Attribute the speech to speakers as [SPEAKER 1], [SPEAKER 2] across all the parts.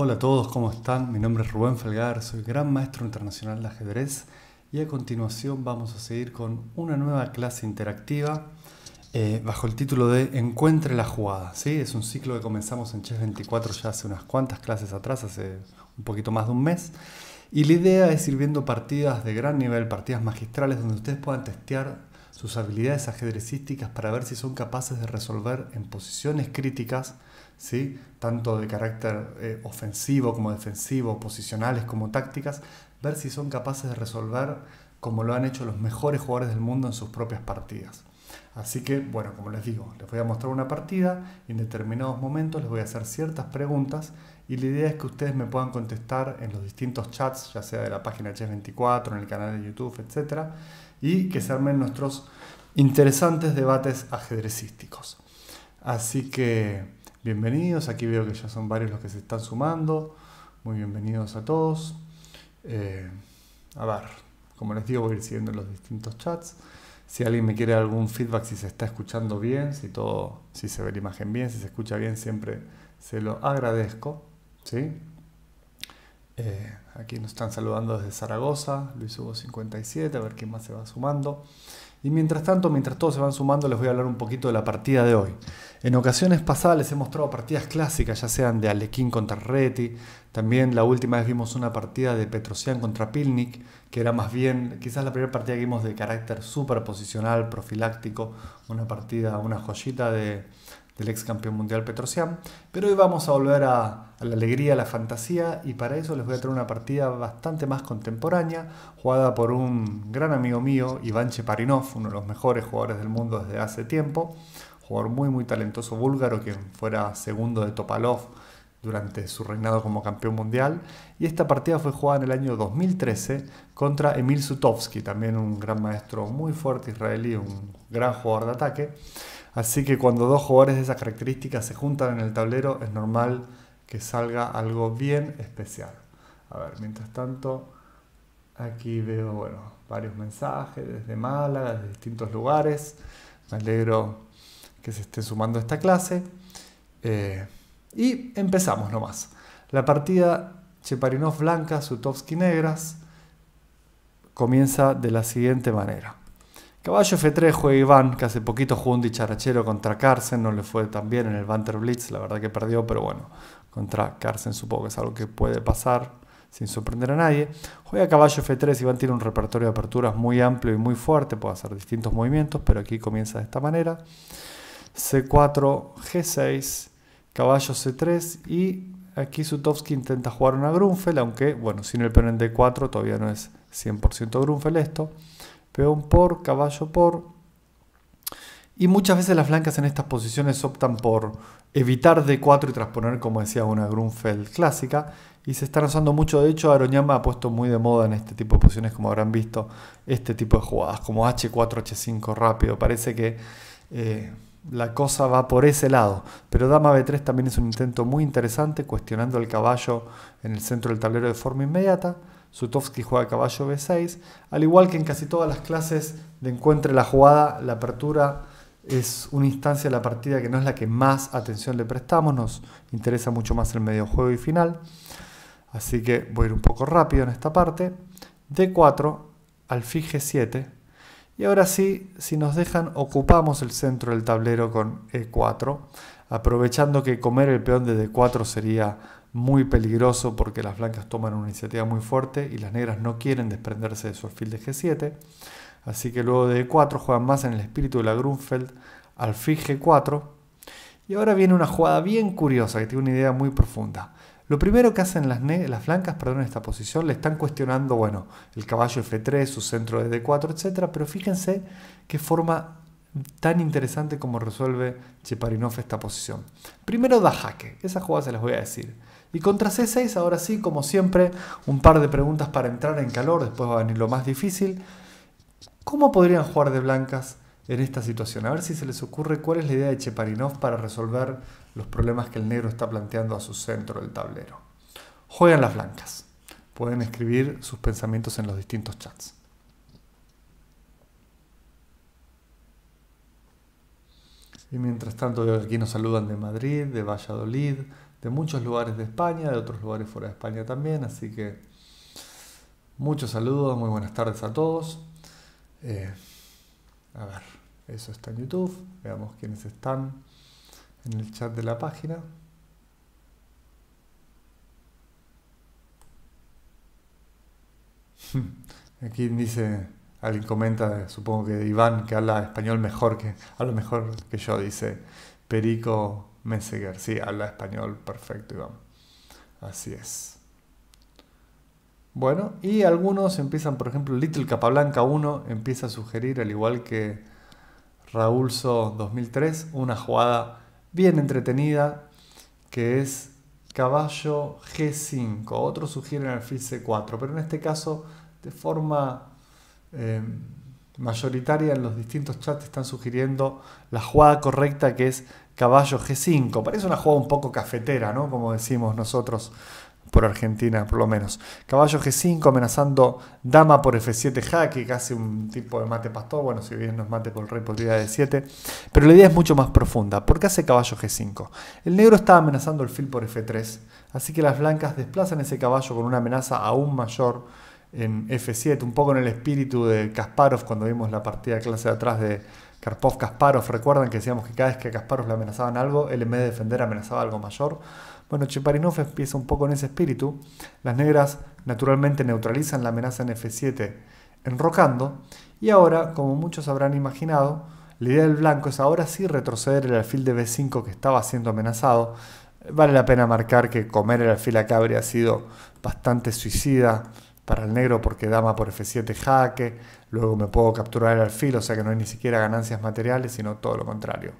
[SPEAKER 1] Hola a todos, ¿cómo están? Mi nombre es Rubén Felgar, soy gran maestro internacional de ajedrez y a continuación vamos a seguir con una nueva clase interactiva eh, bajo el título de Encuentre la jugada. ¿sí? Es un ciclo que comenzamos en Chess 24 ya hace unas cuantas clases atrás, hace un poquito más de un mes. Y la idea es ir viendo partidas de gran nivel, partidas magistrales, donde ustedes puedan testear sus habilidades ajedrecísticas para ver si son capaces de resolver en posiciones críticas tanto de carácter eh, ofensivo como defensivo, posicionales como tácticas, ver si son capaces de resolver como lo han hecho los mejores jugadores del mundo en sus propias partidas. Así que, bueno, como les digo, les voy a mostrar una partida y en determinados momentos les voy a hacer ciertas preguntas y la idea es que ustedes me puedan contestar en los distintos chats, ya sea de la página Chess24, en el canal de YouTube, etc. Y que se armen nuestros interesantes debates ajedrecísticos. Así que bienvenidos. Aquí veo que ya son varios los que se están sumando. Muy bienvenidos a todos. Eh, a ver, como les digo, voy a ir siguiendo los distintos chats. Si alguien me quiere algún feedback, si se está escuchando bien, si todo, si se ve la imagen bien, si se escucha bien, siempre se lo agradezco. ¿sí? Eh, aquí nos están saludando desde Zaragoza, Luis Hugo 57, a ver quién más se va sumando. Y mientras tanto, mientras todos se van sumando, les voy a hablar un poquito de la partida de hoy. En ocasiones pasadas les he mostrado partidas clásicas, ya sean de Alequín contra Reti, también la última vez vimos una partida de Petrosian contra Pilnik, que era más bien, quizás la primera partida que vimos de carácter superposicional, profiláctico, una partida, una joyita de, del ex campeón mundial Petrosian. Pero hoy vamos a volver a, la alegría, a la fantasía, y para eso les voy a traer una partida bastante más contemporánea, jugada por un gran amigo mío, Iván Cheparinov, uno de los mejores jugadores del mundo desde hace tiempo, jugador muy muy talentoso búlgaro, quien fuera segundo de Topalov durante su reinado como campeón mundial. Y esta partida fue jugada en el año 2013 contra Emil Sutovsky, también un gran maestro muy fuerte israelí, un gran jugador de ataque. Así que cuando dos jugadores de esas características se juntan en el tablero, es normal que salga algo bien especial. A ver, mientras tanto, aquí veo, varios mensajes desde Málaga, desde distintos lugares. Me alegro que se esté sumando a esta clase. Eh, y empezamos nomás. La partida Cheparinov blancas, Sutovsky negras comienza de la siguiente manera. Caballo F3 juega Iván, que hace poquito jugó un dicharachero contra Carsen, no le fue tan bien en el Banter Blitz, la verdad que perdió, pero bueno, contra Carsen supongo que es algo que puede pasar sin sorprender a nadie. Juega caballo F3, Iván tiene un repertorio de aperturas muy amplio y muy fuerte, puede hacer distintos movimientos, pero aquí comienza de esta manera. C4, G6, caballo C3 y aquí Sutovsky intenta jugar una Grunfeld, aunque bueno, sin el peón en D4 todavía no es 100% Grunfeld esto peón por, caballo por. Y muchas veces las blancas en estas posiciones optan por evitar D4 y transponer, como decía una Grunfeld clásica, y se están usando mucho. De hecho, Aroñama ha puesto muy de moda en este tipo de posiciones, como habrán visto, este tipo de jugadas, como H4, H5 rápido. Parece que eh, la cosa va por ese lado. Pero Dama B3 también es un intento muy interesante, cuestionando el caballo en el centro del tablero de forma inmediata. Sutovsky juega caballo B6. Al igual que en casi todas las clases de encuentre la jugada, la apertura es una instancia de la partida que no es la que más atención le prestamos, nos interesa mucho más el medio juego y final. Así que voy a ir un poco rápido en esta parte. D4, al G7. Y ahora sí, si nos dejan, ocupamos el centro del tablero con E4, aprovechando que comer el peón de D4 sería muy peligroso porque las blancas toman una iniciativa muy fuerte y las negras no quieren desprenderse de su alfil de G7. Así que luego de d e 4 juegan más en el espíritu de la Grunfeld, alfil G4. Y ahora viene una jugada bien curiosa que tiene una idea muy profunda. Lo primero que hacen las, las blancas perdón, en esta posición, le están cuestionando bueno, el caballo F3, su centro de D4, etc. Pero fíjense qué forma tan interesante como resuelve Cheparinov esta posición. Primero da jaque, esa jugada se las voy a decir. Y contra C6, ahora sí, como siempre, un par de preguntas para entrar en calor, después va a venir lo más difícil. ¿Cómo podrían jugar de blancas en esta situación? A ver si se les ocurre cuál es la idea de Cheparinov para resolver los problemas que el negro está planteando a su centro del tablero. Juegan las blancas. Pueden escribir sus pensamientos en los distintos chats. Y mientras tanto, aquí nos saludan de Madrid, de Valladolid, de muchos lugares de España, de otros lugares fuera de España también, así que muchos saludos, muy buenas tardes a todos. Eh, a ver, eso está en YouTube, veamos quiénes están en el chat de la página. Aquí dice, alguien comenta, supongo que Iván, que habla español mejor que, a mejor que yo, dice, Perico Messenger. Sí, habla español perfecto, Iván. Así es. Bueno, y algunos empiezan, por ejemplo, Little Capablanca 1 empieza a sugerir, al igual que Raúlso 2003, una jugada bien entretenida que es caballo G5. Otros sugieren alfil C4, pero en este caso, de forma eh, mayoritaria en los distintos chats, están sugiriendo la jugada correcta que es caballo G5. Parece una jugada un poco cafetera, ¿no? Como decimos nosotros por Argentina, por lo menos. Caballo G5 amenazando dama por F7 jaque, casi un tipo de mate pastor. Bueno, si bien no es mate por el rey, podría de 7. Pero la idea es mucho más profunda. ¿Por qué hace caballo G5? El negro está amenazando el fil por F3, así que las blancas desplazan ese caballo con una amenaza aún mayor en F7, un poco en el espíritu de Kasparov cuando vimos la partida de clase de atrás de Karpov, Kasparov, recuerdan que decíamos que cada vez que a Kasparov le amenazaban algo, él en vez de defender amenazaba algo mayor. Bueno, Cheparinov empieza un poco en ese espíritu. Las negras naturalmente neutralizan la amenaza en F7 enrocando. Y ahora, como muchos habrán imaginado, la idea del blanco es ahora sí retroceder el alfil de B5 que estaba siendo amenazado. Vale la pena marcar que comer el alfil acá habría sido bastante suicida para el negro porque dama por f7 jaque, luego me puedo capturar el alfil, o sea que no hay ni siquiera ganancias materiales, sino todo lo contrario.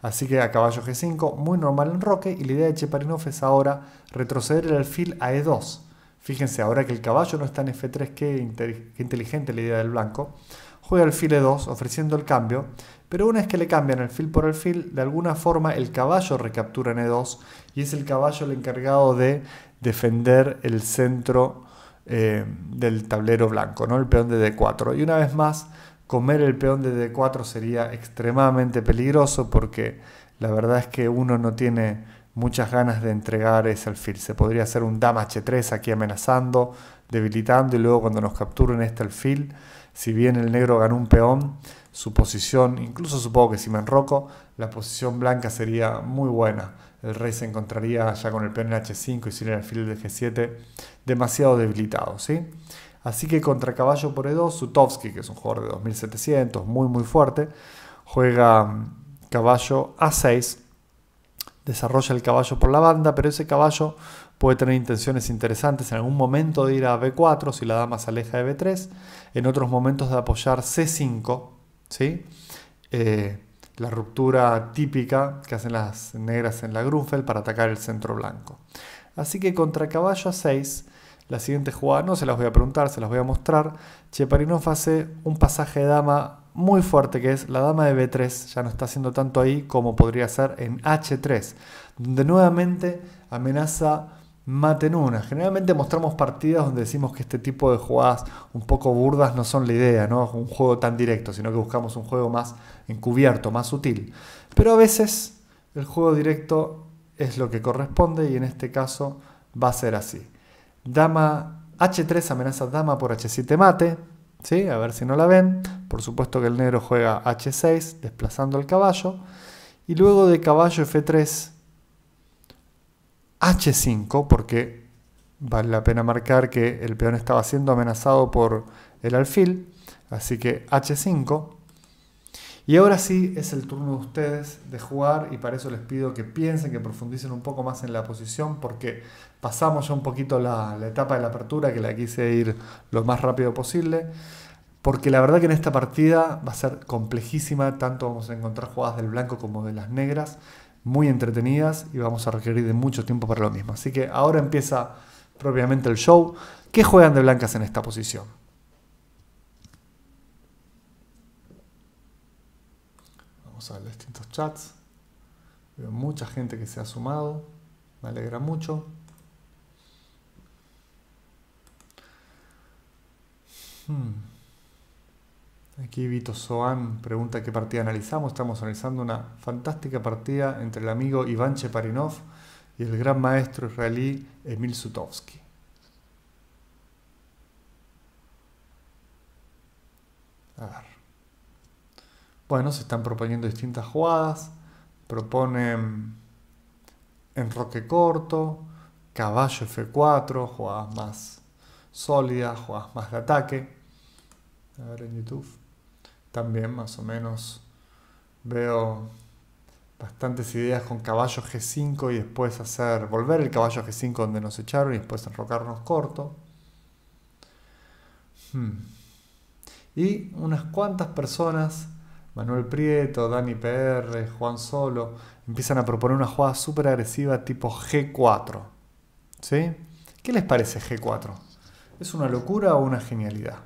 [SPEAKER 1] Así que a caballo g5, muy normal en roque, y la idea de Cheparinov es ahora retroceder el alfil a e2. Fíjense, ahora que el caballo no está en f3, qué, inteligente la idea del blanco. Juega alfil e2, ofreciendo el cambio, pero una vez que le cambian alfil por alfil, de alguna forma el caballo recaptura en e2, y es el caballo el encargado de defender el centro eh, del tablero blanco, ¿no? el peón de D4. Y una vez más, comer el peón de D4 sería extremadamente peligroso porque la verdad es que uno no tiene muchas ganas de entregar ese alfil. Se podría hacer un dama H3 aquí amenazando, debilitando y luego cuando nos capturen este alfil, si bien el negro ganó un peón, su posición, incluso supongo que si me enroco, la posición blanca sería muy buena el rey se encontraría ya con el peón en h5 y sin el alfil de g7 demasiado debilitado, ¿sí? Así que contra caballo por e2, Sutovsky, que es un jugador de 2700, muy muy fuerte, juega mm, caballo a6, desarrolla el caballo por la banda, pero ese caballo puede tener intenciones interesantes en algún momento de ir a b4 si la dama se aleja de b3, en otros momentos de apoyar c5, ¿sí? Eh, la ruptura típica que hacen las negras en la Grunfeld para atacar el centro blanco. Así que contra caballo a 6, la siguiente jugada no se las voy a preguntar, se las voy a mostrar. Cheparinov hace un pasaje de dama muy fuerte que es la dama de B3, ya no está haciendo tanto ahí como podría ser en H3, donde nuevamente amenaza maten una. Generalmente mostramos partidas donde decimos que este tipo de jugadas un poco burdas no son la idea, no un juego tan directo, sino que buscamos un juego más encubierto, más sutil. Pero a veces el juego directo es lo que corresponde y en este caso va a ser así. Dama H3 amenaza dama por H7 mate. ¿Sí? A ver si no la ven. Por supuesto que el negro juega H6 desplazando el caballo. Y luego de caballo F3 H5, porque vale la pena marcar que el peón estaba siendo amenazado por el alfil, así que H5. Y ahora sí es el turno de ustedes de jugar y para eso les pido que piensen, que profundicen un poco más en la posición porque pasamos ya un poquito la, etapa de la apertura que la quise ir lo más rápido posible porque la verdad que en esta partida va a ser complejísima, tanto vamos a encontrar jugadas del blanco como de las negras muy entretenidas y vamos a requerir de mucho tiempo para lo mismo. Así que ahora empieza propiamente el show. ¿Qué juegan de blancas en esta posición? Vamos a ver distintos chats. Veo mucha gente que se ha sumado. Me alegra mucho. Hmm. Aquí Vito Soan pregunta qué partida analizamos. Estamos analizando una fantástica partida entre el amigo Iván Cheparinov y el gran maestro israelí Emil Sutovsky. A ver. Bueno, se están proponiendo distintas jugadas. Proponen enroque corto, caballo F4, jugadas más sólidas, jugadas más de ataque. A ver en YouTube también más o menos veo bastantes ideas con caballo G5 y después hacer volver el caballo G5 donde nos echaron y después enrocarnos corto. Hmm. Y unas cuantas personas, Manuel Prieto, Dani PR, Juan Solo, empiezan a proponer una jugada súper agresiva tipo G4. ¿Qué les parece G4? ¿Es una locura o una genialidad?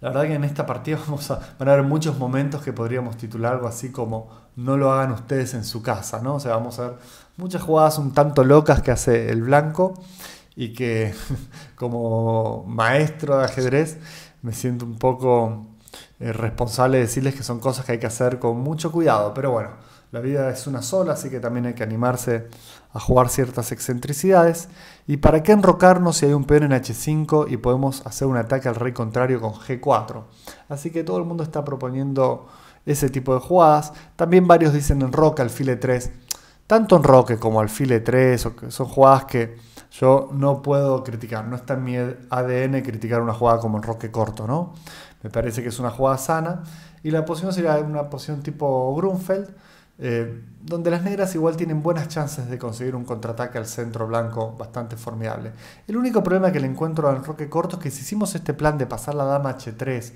[SPEAKER 1] La verdad que en esta partida vamos a, van a haber muchos momentos que podríamos titular algo así como no lo hagan ustedes en su casa, ¿no? O sea, vamos a ver muchas jugadas un tanto locas que hace el blanco y que como maestro de ajedrez me siento un poco eh, responsable de decirles que son cosas que hay que hacer con mucho cuidado, pero bueno, la vida es una sola, así que también hay que animarse a jugar ciertas excentricidades. ¿Y para qué enrocarnos si hay un peón en h5 y podemos hacer un ataque al rey contrario con g4? Así que todo el mundo está proponiendo ese tipo de jugadas. También varios dicen enroque al e3. Tanto enroque como alfil e3 son jugadas que yo no puedo criticar. No está en mi ADN criticar una jugada como enroque corto, ¿no? Me parece que es una jugada sana. Y la posición sería una posición tipo Grunfeld. Eh, donde las negras igual tienen buenas chances de conseguir un contraataque al centro blanco bastante formidable. El único problema que le encuentro al Roque Corto es que si hicimos este plan de pasar la dama H3,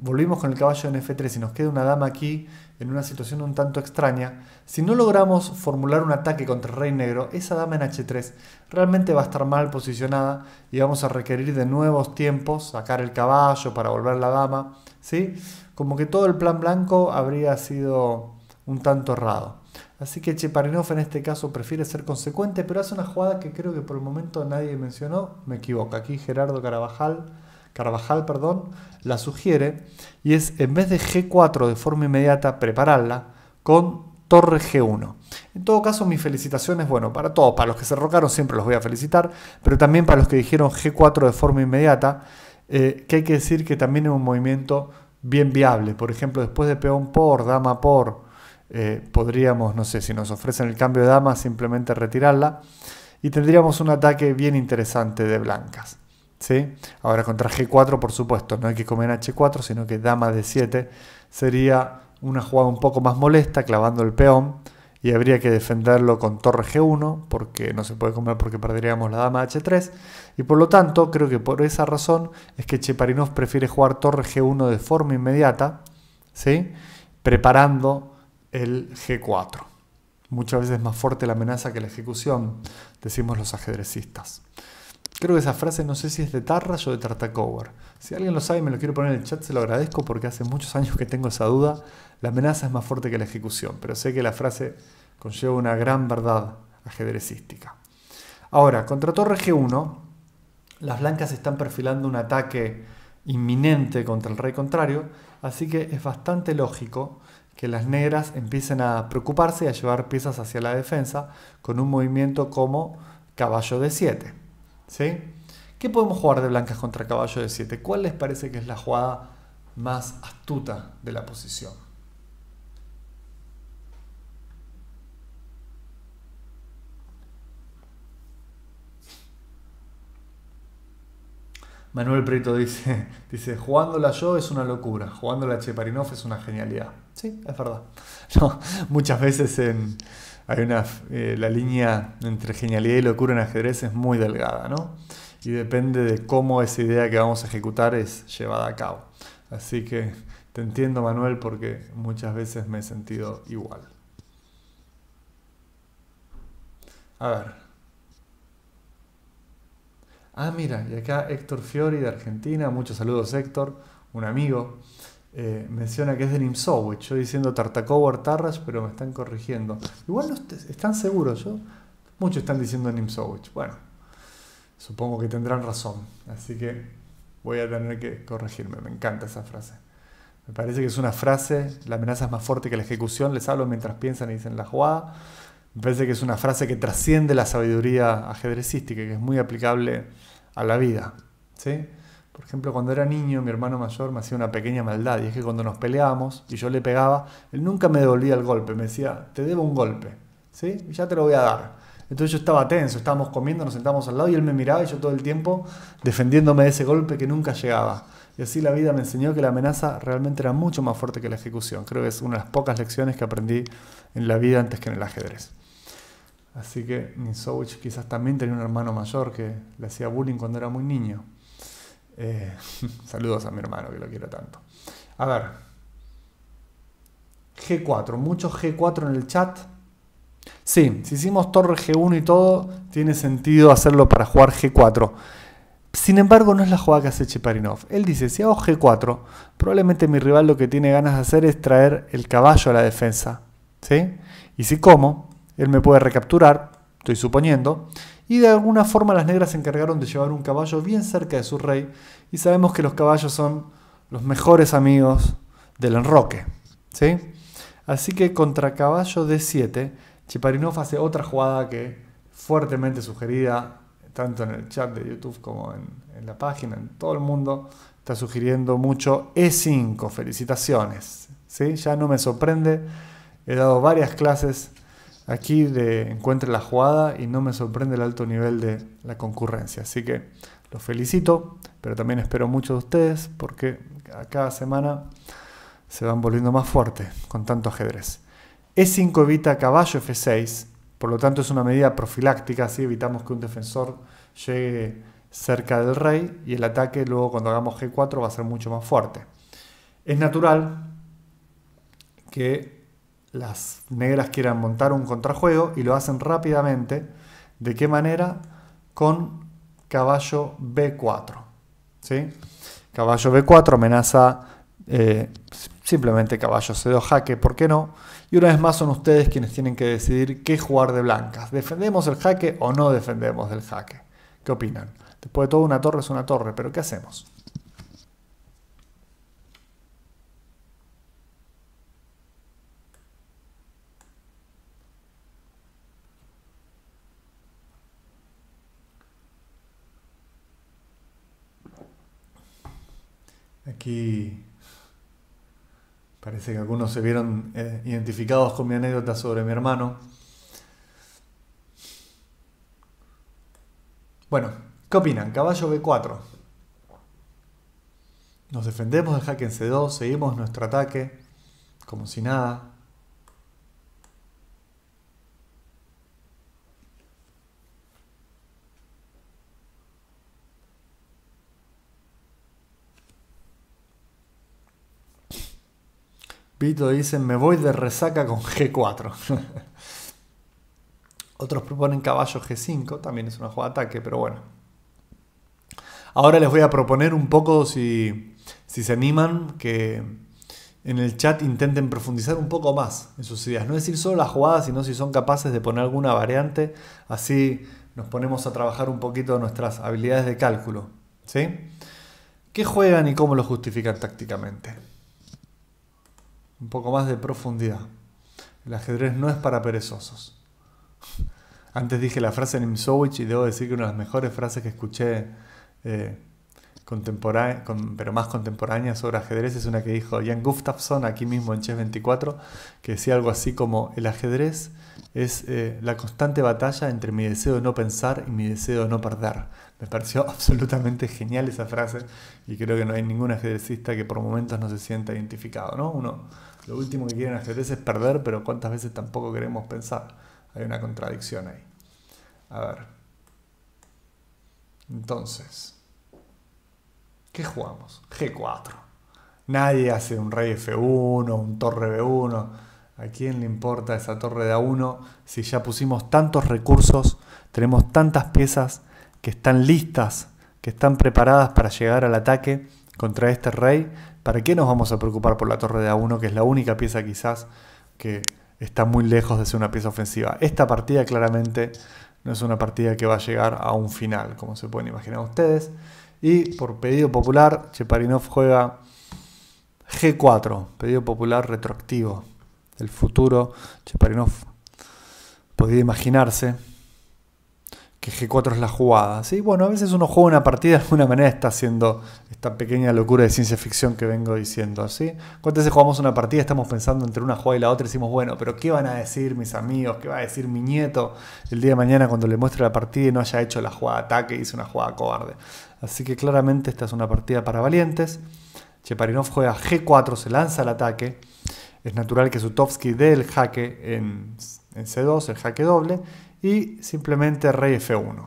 [SPEAKER 1] volvimos con el caballo en F3 y nos queda una dama aquí en una situación un tanto extraña, si no logramos formular un ataque contra el rey negro, esa dama en H3 realmente va a estar mal posicionada y vamos a requerir de nuevos tiempos, sacar el caballo para volver la dama, ¿sí? Como que todo el plan blanco habría sido un tanto errado. Así que Cheparinov en este caso prefiere ser consecuente, pero hace una jugada que creo que por el momento nadie mencionó. Me equivoco. Aquí Gerardo Carabajal, Carvajal perdón, la sugiere y es en vez de G4 de forma inmediata prepararla con torre G1. En todo caso, mis felicitaciones, bueno, para todos, para los que se rocaron siempre los voy a felicitar, pero también para los que dijeron G4 de forma inmediata, eh, que hay que decir que también es un movimiento bien viable. Por ejemplo, después de peón por, dama por, eh, podríamos, no sé, si nos ofrecen el cambio de dama, simplemente retirarla y tendríamos un ataque bien interesante de blancas. ¿sí? Ahora contra G4, por supuesto, no hay que comer H4, sino que dama D7 sería una jugada un poco más molesta, clavando el peón, y habría que defenderlo con torre G1, porque no se puede comer porque perderíamos la dama H3, y por lo tanto, creo que por esa razón es que Cheparinov prefiere jugar torre G1 de forma inmediata, ¿sí? preparando el G4. Muchas veces es más fuerte la amenaza que la ejecución, decimos los ajedrecistas. Creo que esa frase no sé si es de Tarras o de Tartakower Si alguien lo sabe y me lo quiere poner en el chat, se lo agradezco porque hace muchos años que tengo esa duda. La amenaza es más fuerte que la ejecución, pero sé que la frase conlleva una gran verdad ajedrecística. Ahora, contra torre G1, las blancas están perfilando un ataque inminente contra el rey contrario, así que es bastante lógico que las negras empiecen a preocuparse y a llevar piezas hacia la defensa con un movimiento como caballo de 7. ¿Sí? ¿Qué podemos jugar de blancas contra caballo de 7? ¿Cuál les parece que es la jugada más astuta de la posición? Manuel Prieto dice, dice, jugándola yo es una locura, jugándola Cheparinov es una genialidad. Sí, es verdad. muchas veces en, hay una, eh, la línea entre genialidad y locura en ajedrez es muy delgada, ¿no? Y depende de cómo esa idea que vamos a ejecutar es llevada a cabo. Así que te entiendo, Manuel, porque muchas veces me he sentido igual. A ver. Ah, mira, y acá Héctor Fiori de Argentina. Muchos saludos, Héctor, un amigo. Eh, menciona que es de Nimzowitsch Yo diciendo Tartakower Artarras, pero me están corrigiendo. Igual no están seguros, yo. Muchos están diciendo Nimzowitsch Bueno, supongo que tendrán razón. Así que voy a tener que corregirme. Me encanta esa frase. Me parece que es una frase, la amenaza es más fuerte que la ejecución, les hablo mientras piensan y dicen la jugada. Me parece que es una frase que trasciende la sabiduría ajedrecística, que es muy aplicable a la vida. ¿sí? Por ejemplo, cuando era niño, mi hermano mayor me hacía una pequeña maldad, y es que cuando nos peleábamos y yo le pegaba, él nunca me devolvía el golpe, me decía, te debo un golpe, ¿sí? ya te lo voy a dar. Entonces yo estaba tenso, estábamos comiendo, nos sentábamos al lado y él me miraba y yo todo el tiempo defendiéndome de ese golpe que nunca llegaba. Y así la vida me enseñó que la amenaza realmente era mucho más fuerte que la ejecución. Creo que es una de las pocas lecciones que aprendí en la vida antes que en el ajedrez. Así que Nisouch quizás también tenía un hermano mayor que le hacía bullying cuando era muy niño. Eh, saludos a mi hermano que lo quiero tanto. A ver. G4, mucho G4 en el chat. Sí, si hicimos torre G1 y todo, tiene sentido hacerlo para jugar G4. Sin embargo, no es la jugada que hace Cheparinov. Él dice, si hago G4, probablemente mi rival lo que tiene ganas de hacer es traer el caballo a la defensa. ¿sí? Y si como, él me puede recapturar, estoy suponiendo, y de alguna forma las negras se encargaron de llevar un caballo bien cerca de su rey y sabemos que los caballos son los mejores amigos del enroque. ¿sí? Así que contra caballo d7, Chiparinov hace otra jugada que fuertemente sugerida tanto en el chat de YouTube como en, la página, en todo el mundo, está sugiriendo mucho E5, felicitaciones. ¿sí? Ya no me sorprende, he dado varias clases Aquí de encuentre la jugada y no me sorprende el alto nivel de la concurrencia. Así que los felicito, pero también espero mucho de ustedes porque a cada semana se van volviendo más fuertes con tanto ajedrez. E5 evita caballo F6, por lo tanto es una medida profiláctica, así evitamos que un defensor llegue cerca del rey y el ataque luego cuando hagamos G4 va a ser mucho más fuerte. Es natural que las negras quieran montar un contrajuego y lo hacen rápidamente. ¿De qué manera? Con caballo B4. ¿sí? Caballo B4 amenaza eh, simplemente caballo C2 jaque, ¿por qué no? Y una vez más son ustedes quienes tienen que decidir qué jugar de blancas. ¿Defendemos el jaque o no defendemos del jaque? ¿Qué opinan? Después de todo, una torre es una torre, pero ¿qué hacemos? Aquí parece que algunos se vieron eh, identificados con mi anécdota sobre mi hermano. Bueno, ¿qué opinan? Caballo B4. Nos defendemos del hack en C2, seguimos nuestro ataque como si nada. Pito dice, me voy de resaca con G4. Otros proponen caballo G5, también es una jugada de ataque, pero bueno. Ahora les voy a proponer un poco, si, si se animan, que en el chat intenten profundizar un poco más en sus ideas. No decir solo las jugadas, sino si son capaces de poner alguna variante. Así nos ponemos a trabajar un poquito nuestras habilidades de cálculo. ¿sí? ¿Qué juegan y cómo lo justifican tácticamente? un poco más de profundidad. El ajedrez no es para perezosos. Antes dije la frase en Nimzowitsch y debo decir que una de las mejores frases que escuché, eh, pero más contemporánea sobre ajedrez, es una que dijo Jan Gustafsson aquí mismo en Chess 24, que decía algo así como: El ajedrez es eh, la constante batalla entre mi deseo de no pensar y mi deseo de no perder. Me pareció absolutamente genial esa frase y creo que no hay ningún ajedrecista que por momentos no se sienta identificado, ¿no? Uno lo último que quieren hacer es perder, pero ¿cuántas veces tampoco queremos pensar? Hay una contradicción ahí. A ver. Entonces, ¿qué jugamos? G4. Nadie hace un rey F1, un torre B1. ¿A quién le importa esa torre de A1 si ya pusimos tantos recursos, tenemos tantas piezas que están listas, que están preparadas para llegar al ataque contra este rey ¿Para qué nos vamos a preocupar por la torre de A1, que es la única pieza quizás que está muy lejos de ser una pieza ofensiva? Esta partida claramente no es una partida que va a llegar a un final, como se pueden imaginar ustedes. Y por pedido popular, Cheparinov juega G4, pedido popular retroactivo El futuro. Cheparinov podía imaginarse que G4 es la jugada. ¿sí? Bueno, a veces uno juega una partida, de alguna manera está haciendo esta pequeña locura de ciencia ficción que vengo diciendo. ¿Cuántas veces jugamos una partida, estamos pensando entre una jugada y la otra decimos, bueno, pero ¿qué van a decir mis amigos? ¿Qué va a decir mi nieto el día de mañana cuando le muestre la partida y no haya hecho la jugada de ataque y hizo una jugada cobarde? Así que claramente esta es una partida para valientes. Cheparinov juega G4, se lanza el ataque. Es natural que Sutovsky dé el jaque en C2, el jaque doble y simplemente rey F1.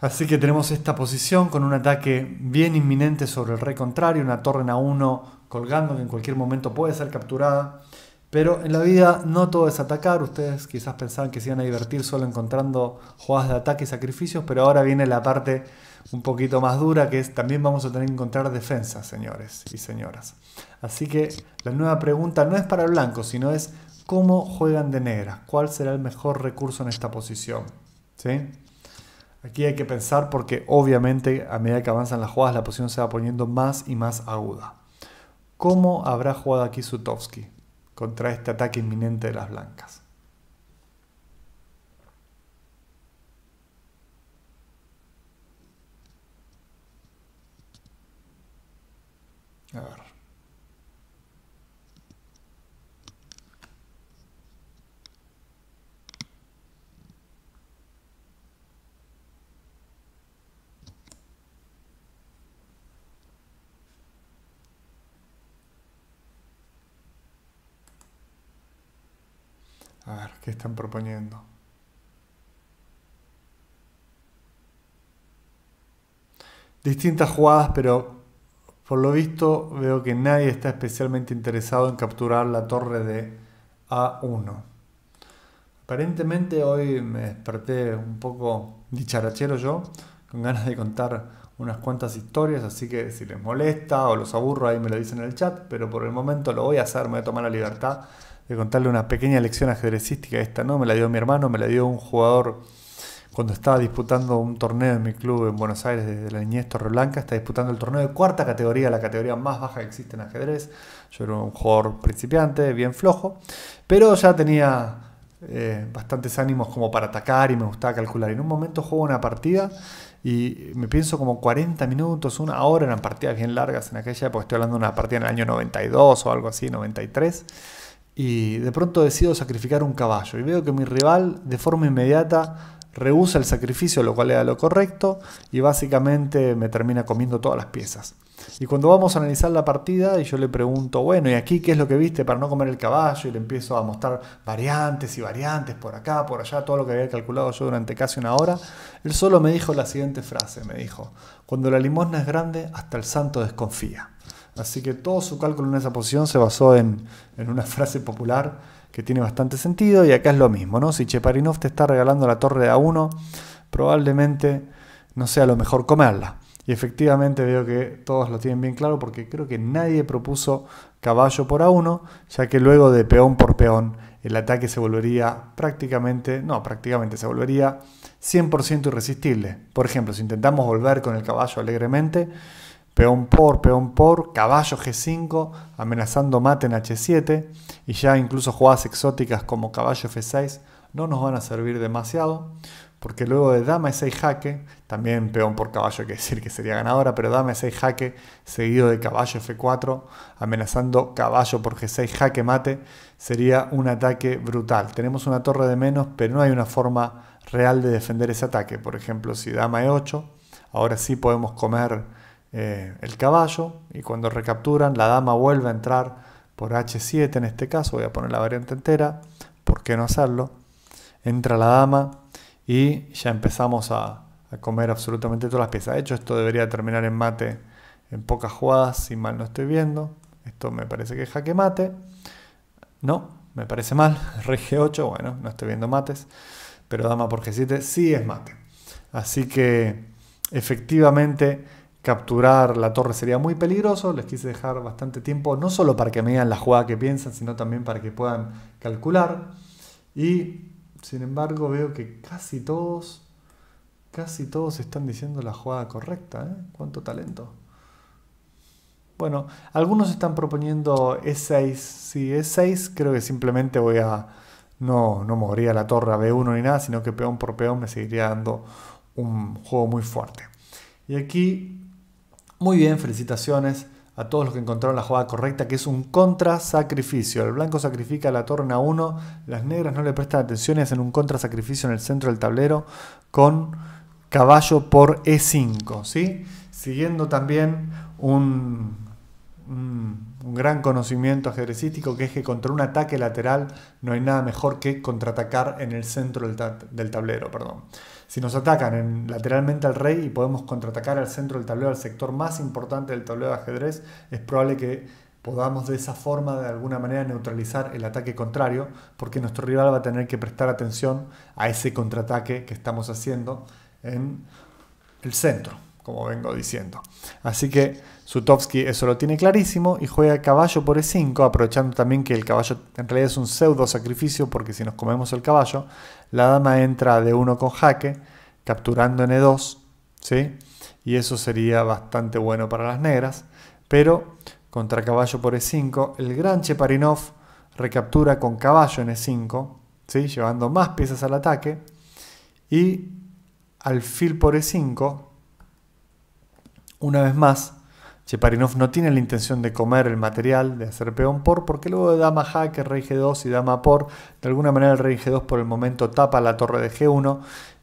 [SPEAKER 1] Así que tenemos esta posición con un ataque bien inminente sobre el rey contrario, una torre en A1 colgando que en cualquier momento puede ser capturada. Pero en la vida no todo es atacar, ustedes quizás pensaban que se iban a divertir solo encontrando jugadas de ataque y sacrificios, pero ahora viene la parte un poquito más dura que es también vamos a tener que encontrar defensas, señores y señoras. Así que la nueva pregunta no es para el blanco, sino es cómo juegan de negras, cuál será el mejor recurso en esta posición. ¿Sí? Aquí hay que pensar porque obviamente a medida que avanzan las jugadas la posición se va poniendo más y más aguda. ¿Cómo habrá jugado aquí Sutovsky contra este ataque inminente de las blancas? A ver. A ¿qué están proponiendo? Distintas jugadas, pero por lo visto veo que nadie está especialmente interesado en capturar la torre de A1. Aparentemente hoy me desperté un poco dicharachero yo, con ganas de contar unas cuantas historias, así que si les molesta o los aburro ahí me lo dicen en el chat, pero por el momento lo voy a hacer, me voy a tomar la libertad contarle una pequeña lección ajedrecística. Esta no me la dio mi hermano, me la dio un jugador cuando estaba disputando un torneo en mi club en Buenos Aires desde la niñez Torreblanca, está disputando el torneo de cuarta categoría, la categoría más baja que existe en ajedrez. Yo era un jugador principiante, bien flojo, pero ya tenía eh, bastantes ánimos como para atacar y me gustaba calcular. En un momento juego una partida y me pienso como 40 minutos, una hora, eran partidas bien largas en aquella época, estoy hablando de una partida en el año 92 o algo así, 93 y de pronto decido sacrificar un caballo y veo que mi rival de forma inmediata rehúsa el sacrificio, lo cual era lo correcto, y básicamente me termina comiendo todas las piezas. Y cuando vamos a analizar la partida y yo le pregunto, bueno, ¿y aquí qué es lo que viste para no comer el caballo? Y le empiezo a mostrar variantes y variantes por acá, por allá, todo lo que había calculado yo durante casi una hora, él solo me dijo la siguiente frase, me dijo, cuando la limosna es grande, hasta el santo desconfía. Así que todo su cálculo en esa posición se basó en, una frase popular que tiene bastante sentido y acá es lo mismo, ¿no? Si Cheparinov te está regalando la torre de A1, probablemente no sea lo mejor comerla. Y efectivamente veo que todos lo tienen bien claro porque creo que nadie propuso caballo por A1, ya que luego de peón por peón el ataque se volvería prácticamente, no, prácticamente se volvería 100% irresistible. Por ejemplo, si intentamos volver con el caballo alegremente, peón por, peón por, caballo G5, amenazando mate en H7, y ya incluso jugadas exóticas como caballo F6 no nos van a servir demasiado, porque luego de dama E6 jaque, también peón por caballo quiere que decir que sería ganadora, pero dama E6 jaque seguido de caballo F4, amenazando caballo por G6 jaque mate, sería un ataque brutal. Tenemos una torre de menos, pero no hay una forma real de defender ese ataque. Por ejemplo, si dama E8, ahora sí podemos comer eh, el caballo y cuando recapturan la dama vuelve a entrar por H7 en este caso, voy a poner la variante entera, ¿por qué no hacerlo? Entra la dama y ya empezamos a, comer absolutamente todas las piezas. De hecho, esto debería terminar en mate en pocas jugadas, si mal no estoy viendo. Esto me parece que es jaque mate. No, me parece mal. Rey G8, bueno, no estoy viendo mates. Pero dama por G7 sí es mate. Así que efectivamente capturar la torre sería muy peligroso, les quise dejar bastante tiempo, no solo para que me digan la jugada que piensan, sino también para que puedan calcular. Y sin embargo veo que casi todos, casi todos están diciendo la jugada correcta, ¿eh? ¿Cuánto talento? Bueno, algunos están proponiendo E6, si E6 creo que simplemente voy a... No, no la torre a B1 ni nada, sino que peón por peón me seguiría dando un juego muy fuerte. Y aquí muy bien, felicitaciones a todos los que encontraron la jugada correcta, que es un contrasacrificio. El blanco sacrifica torre la a 1, las negras no le prestan atención y hacen un contrasacrificio en el centro del tablero con caballo por E5. ¿sí? Siguiendo también un un, gran conocimiento ajedrecístico, que es que contra un ataque lateral no hay nada mejor que contraatacar en el centro del, tablero. Perdón. Si nos atacan lateralmente al rey y podemos contraatacar al centro del tablero, al sector más importante del tablero de ajedrez, es probable que podamos de esa forma de alguna manera neutralizar el ataque contrario, porque nuestro rival va a tener que prestar atención a ese contraataque que estamos haciendo en el centro, como vengo diciendo. Así que Sutovsky eso lo tiene clarísimo y juega caballo por e5, aprovechando también que el caballo en realidad es un pseudo sacrificio porque si nos comemos el caballo, la dama entra de 1 con jaque, capturando en e2, ¿sí? Y eso sería bastante bueno para las negras, pero contra caballo por e5, el gran Cheparinov recaptura con caballo en e5, ¿sí? Llevando más piezas al ataque y alfil por e5, una vez más, Cheparinov no tiene la intención de comer el material, de hacer peón por, porque luego de dama jaque, rey g2 y dama por, de alguna manera el rey g2 por el momento tapa la torre de g1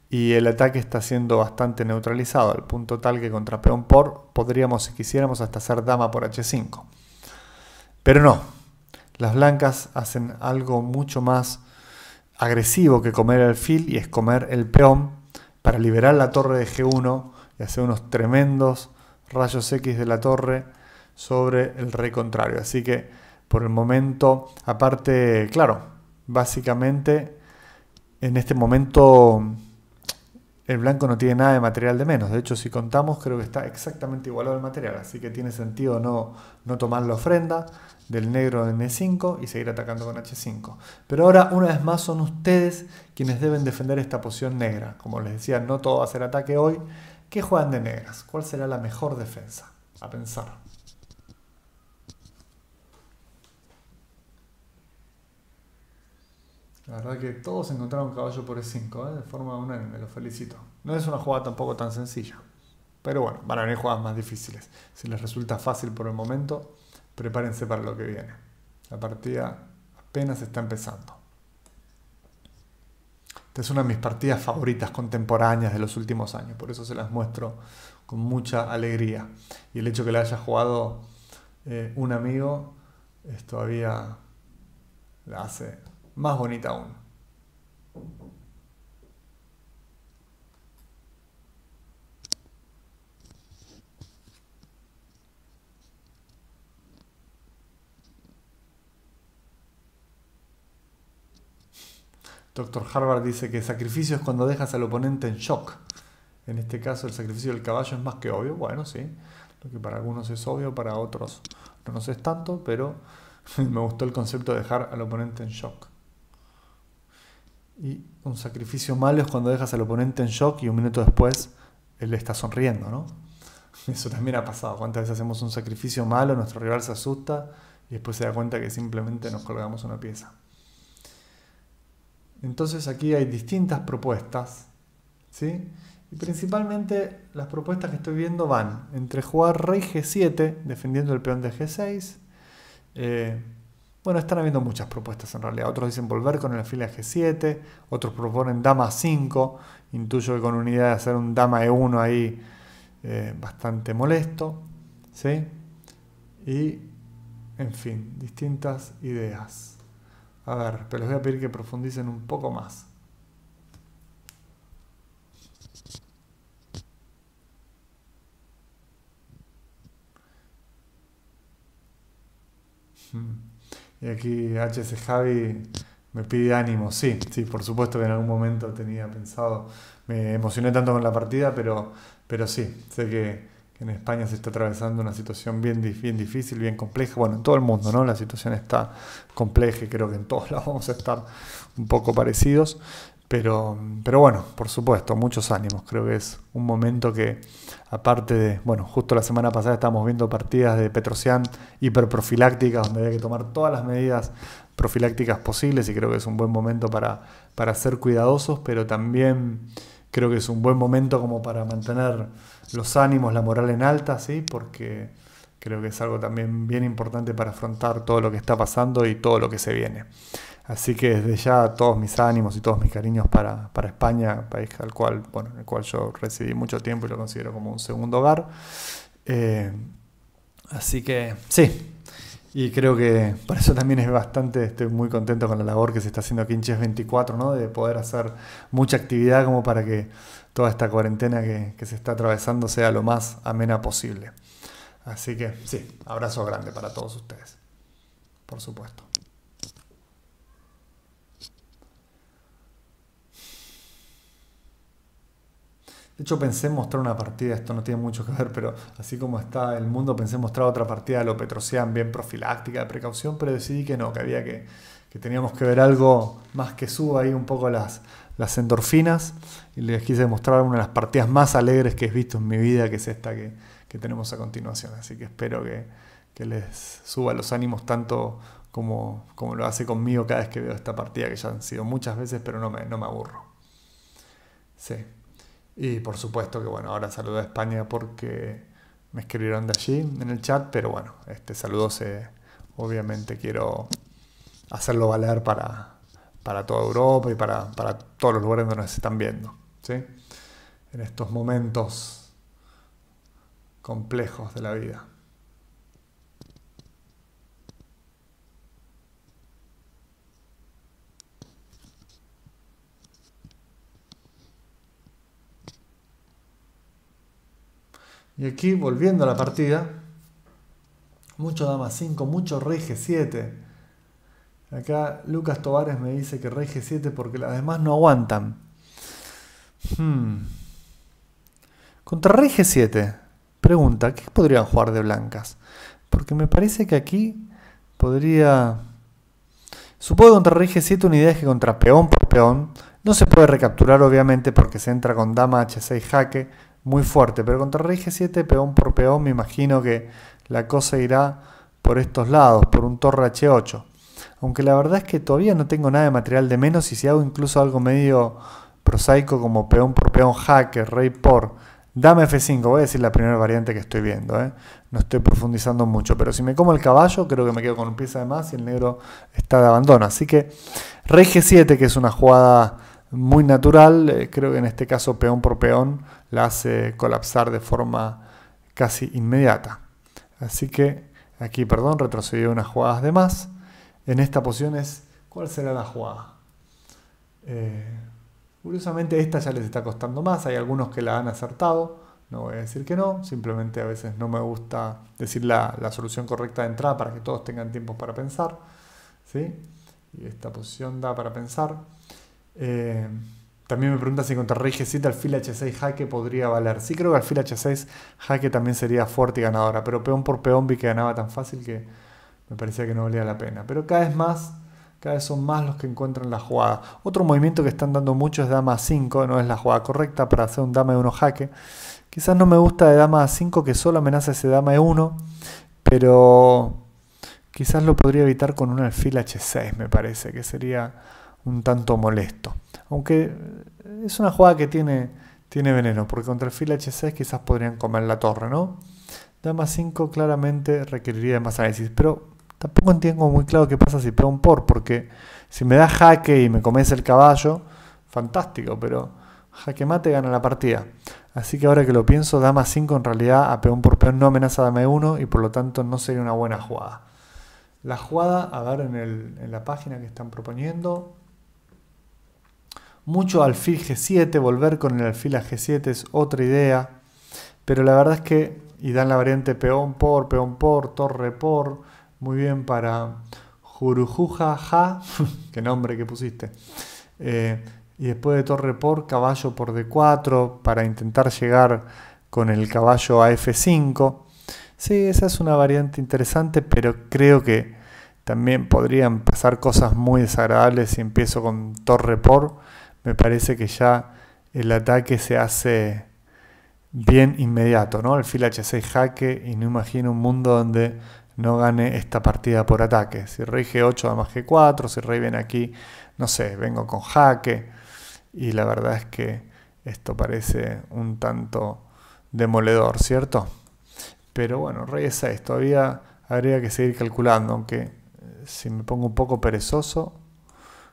[SPEAKER 1] y el ataque está siendo bastante neutralizado, al punto tal que contra peón por podríamos, si quisiéramos, hasta hacer dama por h5. Pero no, las blancas hacen algo mucho más agresivo que comer el fil y es comer el peón para liberar la torre de g1 y hacer unos tremendos rayos X de la torre sobre el rey contrario. Así que por el momento, aparte, claro, básicamente en este momento el blanco no tiene nada de material de menos. De hecho, si contamos, creo que está exactamente igualado el material. Así que tiene sentido no, no tomar la ofrenda del negro en E5 y seguir atacando con H5. Pero ahora, una vez más, son ustedes quienes deben defender esta posición negra. Como les decía, no todo va a ser ataque hoy. ¿Qué juegan de negras? ¿Cuál será la mejor defensa? A pensar. La verdad que todos encontraron caballo por E5, ¿eh? de forma unánime, lo felicito. No es una jugada tampoco tan sencilla. Pero bueno, van a venir jugadas más difíciles. Si les resulta fácil por el momento, prepárense para lo que viene. La partida apenas está empezando es una de mis partidas favoritas contemporáneas de los últimos años, por eso se las muestro con mucha alegría. Y el hecho que la haya jugado eh, un amigo todavía la hace más bonita aún. Doctor Harvard dice que sacrificio es cuando dejas al oponente en shock. En este caso el sacrificio del caballo es más que obvio. Bueno, sí. Lo que para algunos es obvio, para otros no nos es tanto, pero me gustó el concepto de dejar al oponente en shock. Y un sacrificio malo es cuando dejas al oponente en shock y un minuto después él está sonriendo, ¿no? Eso también ha pasado. ¿Cuántas veces hacemos un sacrificio malo, nuestro rival se asusta y después se da cuenta que simplemente nos colgamos una pieza? Entonces aquí hay distintas propuestas, ¿sí? Y principalmente las propuestas que estoy viendo van entre jugar rey g7, defendiendo el peón de g6. Eh, bueno, están habiendo muchas propuestas en realidad. Otros dicen volver con el a g7, otros proponen dama 5. Intuyo que con idea de hacer un dama e1 ahí eh, bastante molesto. ¿sí? Y, en fin, distintas ideas. A ver, pero les voy a pedir que profundicen un poco más. Hmm. Y aquí HC Javi me pide ánimo. Sí, sí, por supuesto que en algún momento tenía pensado. Me emocioné tanto con la partida, pero, pero sí, sé que en España se está atravesando una situación bien, bien difícil, bien compleja. Bueno, en todo el mundo, ¿no? La situación está compleja y creo que en todos la vamos a estar un poco parecidos. Pero, pero bueno, por supuesto, muchos ánimos. Creo que es un momento que, aparte de, bueno, justo la semana pasada estábamos viendo partidas de Petrocian hiperprofilácticas, donde había que tomar todas las medidas profilácticas posibles y creo que es un buen momento para, para ser cuidadosos, pero también creo que es un buen momento como para mantener los ánimos, la moral en alta, ¿sí? porque creo que es algo también bien importante para afrontar todo lo que está pasando y todo lo que se viene. Así que desde ya todos mis ánimos y todos mis cariños para, España, país al cual, bueno, en el cual yo residí mucho tiempo y lo considero como un segundo hogar. Eh, así que sí, y creo que por eso también es bastante, estoy muy contento con la labor que se está haciendo aquí en Chess 24, ¿no? de poder hacer mucha actividad como para que toda esta cuarentena que, se está atravesando sea lo más amena posible. Así que sí, abrazo grande para todos ustedes, por supuesto. De hecho, pensé mostrar una partida, esto no tiene mucho que ver, pero así como está el mundo, pensé mostrar otra partida de lo bien profiláctica, de precaución, pero decidí que no, que había que, que teníamos que ver algo más que suba ahí un poco las, las endorfinas y les quise mostrar una de las partidas más alegres que he visto en mi vida, que es esta que, tenemos a continuación. Así que espero que, les suba los ánimos tanto como, como, lo hace conmigo cada vez que veo esta partida, que ya han sido muchas veces, pero no me, no me aburro. Sí. Y por supuesto que bueno, ahora saludo a España porque me escribieron de allí en el chat, pero bueno, este saludo se, obviamente quiero hacerlo valer para, para toda Europa y para, todos los lugares donde nos están viendo. En estos momentos complejos de la vida. Y aquí, volviendo a la partida, mucho dama 5, mucho rey 7 Acá Lucas Tovares me dice que rey G7 porque las demás no aguantan. Hmm. Contra rey G7. Pregunta, ¿qué podrían jugar de blancas? Porque me parece que aquí podría... Supongo que contra rey G7 una idea es que contra peón por peón no se puede recapturar obviamente porque se entra con dama H6 jaque muy fuerte. Pero contra rey G7 peón por peón me imagino que la cosa irá por estos lados, por un torre H8 aunque la verdad es que todavía no tengo nada de material de menos y si hago incluso algo medio prosaico como peón por peón hacker, rey por, dame F5, voy a decir la primera variante que estoy viendo, ¿eh? no estoy profundizando mucho, pero si me como el caballo creo que me quedo con un pieza de más y el negro está de abandono, así que rey G7 que es una jugada muy natural, eh, creo que en este caso peón por peón la hace colapsar de forma casi inmediata, así que aquí perdón retrocedió unas jugadas de más en esta posición es cuál será la jugada. Eh, curiosamente esta ya les está costando más, hay algunos que la han acertado, no voy a decir que no, simplemente a veces no me gusta decir la, solución correcta de entrada para que todos tengan tiempo para pensar. Y esta posición da para pensar. Eh, también me pregunta si contra rey G7 alfil H6 jaque podría valer. Sí creo que alfil H6 jaque también sería fuerte y ganadora, pero peón por peón vi que ganaba tan fácil que me parecía que no valía la pena. Pero cada vez más, cada vez son más los que encuentran la jugada. Otro movimiento que están dando mucho es dama 5, no es la jugada correcta para hacer un dama 1 jaque. Quizás no me gusta de dama 5 que solo amenaza ese dama de 1, pero quizás lo podría evitar con un alfil h6, me parece, que sería un tanto molesto. Aunque es una jugada que tiene, tiene veneno, porque contra el alfil h6 quizás podrían comer la torre, ¿no? Dama 5 claramente requeriría más análisis, pero tampoco entiendo muy claro qué pasa si peón por, porque si me da jaque y me comes el caballo, fantástico, pero jaque mate gana la partida. Así que ahora que lo pienso, dama 5 en realidad a peón por peón no amenaza dame 1 y por lo tanto no sería una buena jugada. La jugada, a ver en, en la página que están proponiendo, mucho alfil G7, volver con el alfil a G7 es otra idea, pero la verdad es que, y dan la variante peón por, peón por, torre por, muy bien para ja qué nombre que pusiste. Eh, y después de torre por, caballo por D4, para intentar llegar con el caballo a F5. Sí, esa es una variante interesante, pero creo que también podrían pasar cosas muy desagradables si empiezo con torre por. Me parece que ya el ataque se hace bien inmediato, ¿no? El fil H6 jaque y no imagino un mundo donde no gane esta partida por ataque. Si rey g8, más g4, si rey viene aquí, no sé, vengo con jaque. Y la verdad es que esto parece un tanto demoledor, ¿cierto? Pero bueno, rey es 6, todavía habría que seguir calculando, aunque eh, si me pongo un poco perezoso,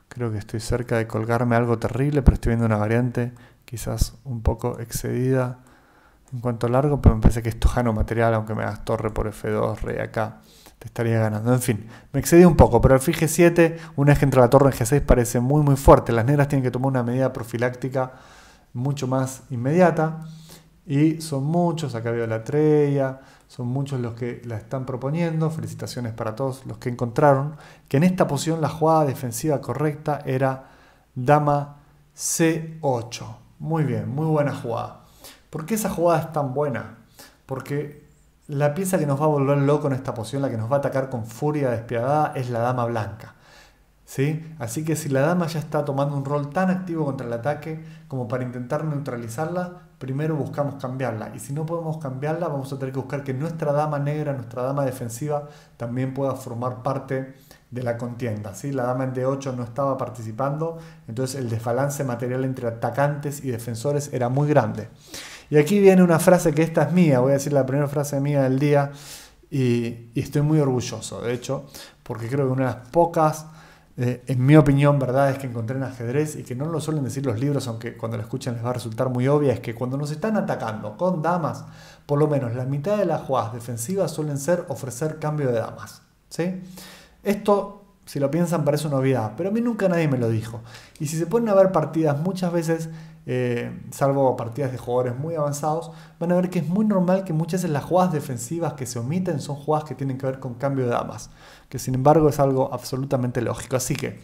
[SPEAKER 1] creo que estoy cerca de colgarme algo terrible, pero estoy viendo una variante quizás un poco excedida en cuanto a largo, pero me parece que es tojano material, aunque me das torre por F2, rey acá, te estaría ganando. En fin, me excedí un poco, pero el fig 7 una vez que la torre en G6, parece muy muy fuerte. Las negras tienen que tomar una medida profiláctica mucho más inmediata. Y son muchos, acá veo la Treya, son muchos los que la están proponiendo. Felicitaciones para todos los que encontraron que en esta posición la jugada defensiva correcta era Dama C8. Muy bien, muy buena jugada. ¿Por qué esa jugada es tan buena? Porque la pieza que nos va a volver loco en esta posición, la que nos va a atacar con furia despiadada, es la dama blanca. ¿Sí? Así que si la dama ya está tomando un rol tan activo contra el ataque como para intentar neutralizarla, primero buscamos cambiarla. Y si no podemos cambiarla, vamos a tener que buscar que nuestra dama negra, nuestra dama defensiva, también pueda formar parte de la contienda. La dama en D8 no estaba participando, entonces el desbalance material entre atacantes y defensores era muy grande. Y aquí viene una frase que esta es mía, voy a decir la primera frase mía del día y, estoy muy orgulloso, de hecho, porque creo que una de las pocas, eh, en mi opinión, verdades que encontré en ajedrez y que no lo suelen decir los libros, aunque cuando lo escuchan les va a resultar muy obvia, es que cuando nos están atacando con damas, por lo menos la mitad de las jugadas defensivas suelen ser ofrecer cambio de damas. ¿sí? Esto si lo piensan parece una obviedad, pero a mí nunca nadie me lo dijo. Y si se ponen a ver partidas, muchas veces eh, salvo partidas de jugadores muy avanzados, van a ver que es muy normal que muchas de las jugadas defensivas que se omiten son jugadas que tienen que ver con cambio de damas, que sin embargo es algo absolutamente lógico. Así que,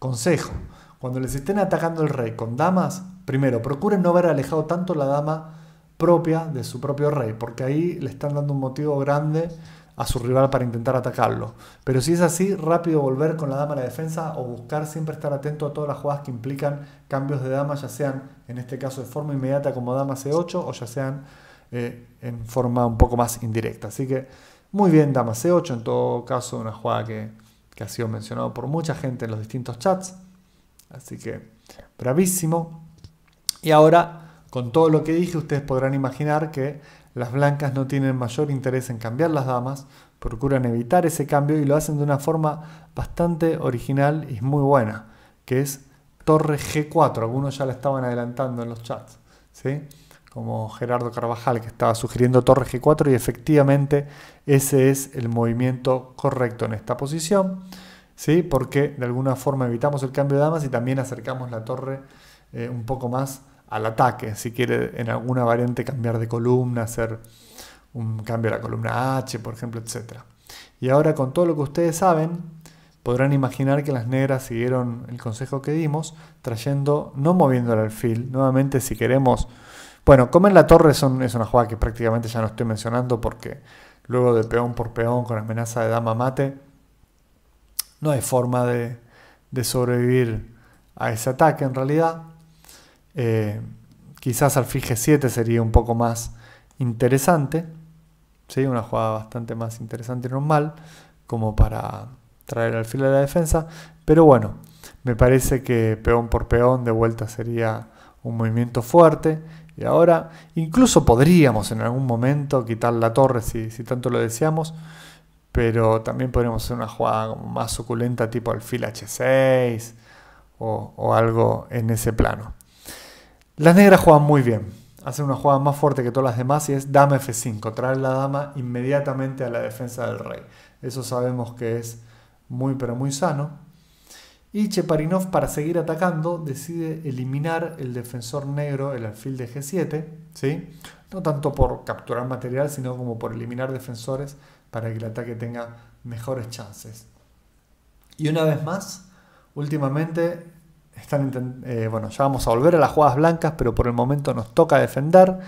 [SPEAKER 1] consejo, cuando les estén atacando el rey con damas, primero, procure no haber alejado tanto la dama propia de su propio rey, porque ahí le están dando un motivo grande a su rival para intentar atacarlo. Pero si es así, rápido volver con la dama a la defensa o buscar siempre estar atento a todas las jugadas que implican cambios de dama, ya sean en este caso de forma inmediata como dama C8 o ya sean eh, en forma un poco más indirecta. Así que muy bien dama C8, en todo caso una jugada que, que ha sido mencionada por mucha gente en los distintos chats. Así que bravísimo. Y ahora, con todo lo que dije, ustedes podrán imaginar que las blancas no tienen mayor interés en cambiar las damas, procuran evitar ese cambio y lo hacen de una forma bastante original y muy buena, que es torre G4. Algunos ya la estaban adelantando en los chats, ¿sí? como Gerardo Carvajal que estaba sugiriendo torre G4 y efectivamente ese es el movimiento correcto en esta posición, ¿sí? porque de alguna forma evitamos el cambio de damas y también acercamos la torre eh, un poco más al ataque. Si quiere en alguna variante cambiar de columna, hacer un cambio a la columna H, por ejemplo, etc. Y ahora con todo lo que ustedes saben, podrán imaginar que las negras siguieron el consejo que dimos, trayendo, no moviendo el alfil. Nuevamente, si queremos... Bueno, comer la torre es, una jugada que prácticamente ya no estoy mencionando porque luego de peón por peón con amenaza de dama mate, no hay forma de sobrevivir a ese ataque en realidad. Eh, quizás alfil G7 sería un poco más interesante. Una jugada bastante más interesante y normal. Como para traer alfil a la defensa. Pero bueno, me parece que peón por peón de vuelta sería un movimiento fuerte. Y ahora incluso podríamos en algún momento quitar la torre si, tanto lo deseamos. Pero también podríamos hacer una jugada más suculenta tipo alfil H6 o algo en ese plano. Las negras juegan muy bien. Hacen una jugada más fuerte que todas las demás y es dame F5. Traer la dama inmediatamente a la defensa del rey. Eso sabemos que es muy pero muy sano. Y Cheparinov para seguir atacando decide eliminar el defensor negro, el alfil de G7. ¿sí? No tanto por capturar material, sino como por eliminar defensores para que el ataque tenga mejores chances. Y una vez más, últimamente eh, bueno, ya vamos a volver a las jugadas blancas, pero por el momento nos toca defender.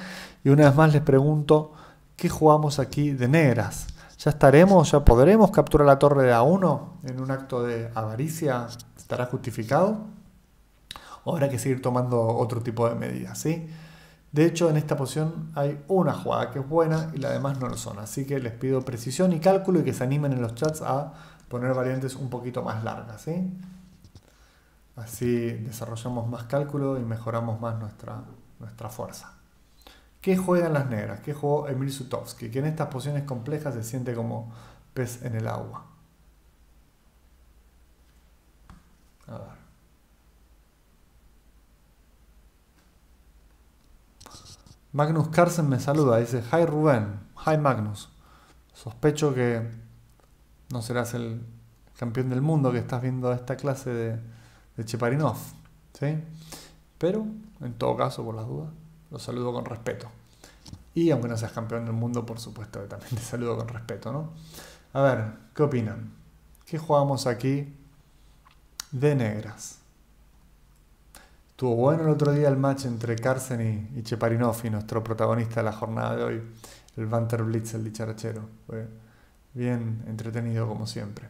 [SPEAKER 1] Y una vez más les pregunto, ¿qué jugamos aquí de negras? ¿Ya estaremos, ya podremos capturar la torre de A1 en un acto de avaricia? ¿Estará justificado? ¿O habrá que seguir tomando otro tipo de medidas? ¿sí? De hecho, en esta posición hay una jugada que es buena y la demás no lo son. Así que les pido precisión y cálculo y que se animen en los chats a poner variantes un poquito más largas. ¿sí? Así desarrollamos más cálculo y mejoramos más nuestra, nuestra fuerza. ¿Qué juegan las negras? ¿Qué jugó Emil Sutovsky? Que en estas posiciones complejas se siente como pez en el agua. A Magnus Carlsen me saluda, dice, hi Rubén, hi Magnus. Sospecho que no serás el campeón del mundo que estás viendo esta clase de de Cheparinov. ¿sí? Pero, en todo caso, por las dudas, lo saludo con respeto. Y aunque no seas campeón del mundo, por supuesto, también te saludo con respeto, ¿no? A ver, ¿qué opinan? ¿Qué jugamos aquí de negras? Estuvo bueno el otro día el match entre Carson y, Cheparinov y nuestro protagonista de la jornada de hoy, el Vanter Blitz, el dicharachero. Fue bien entretenido como siempre.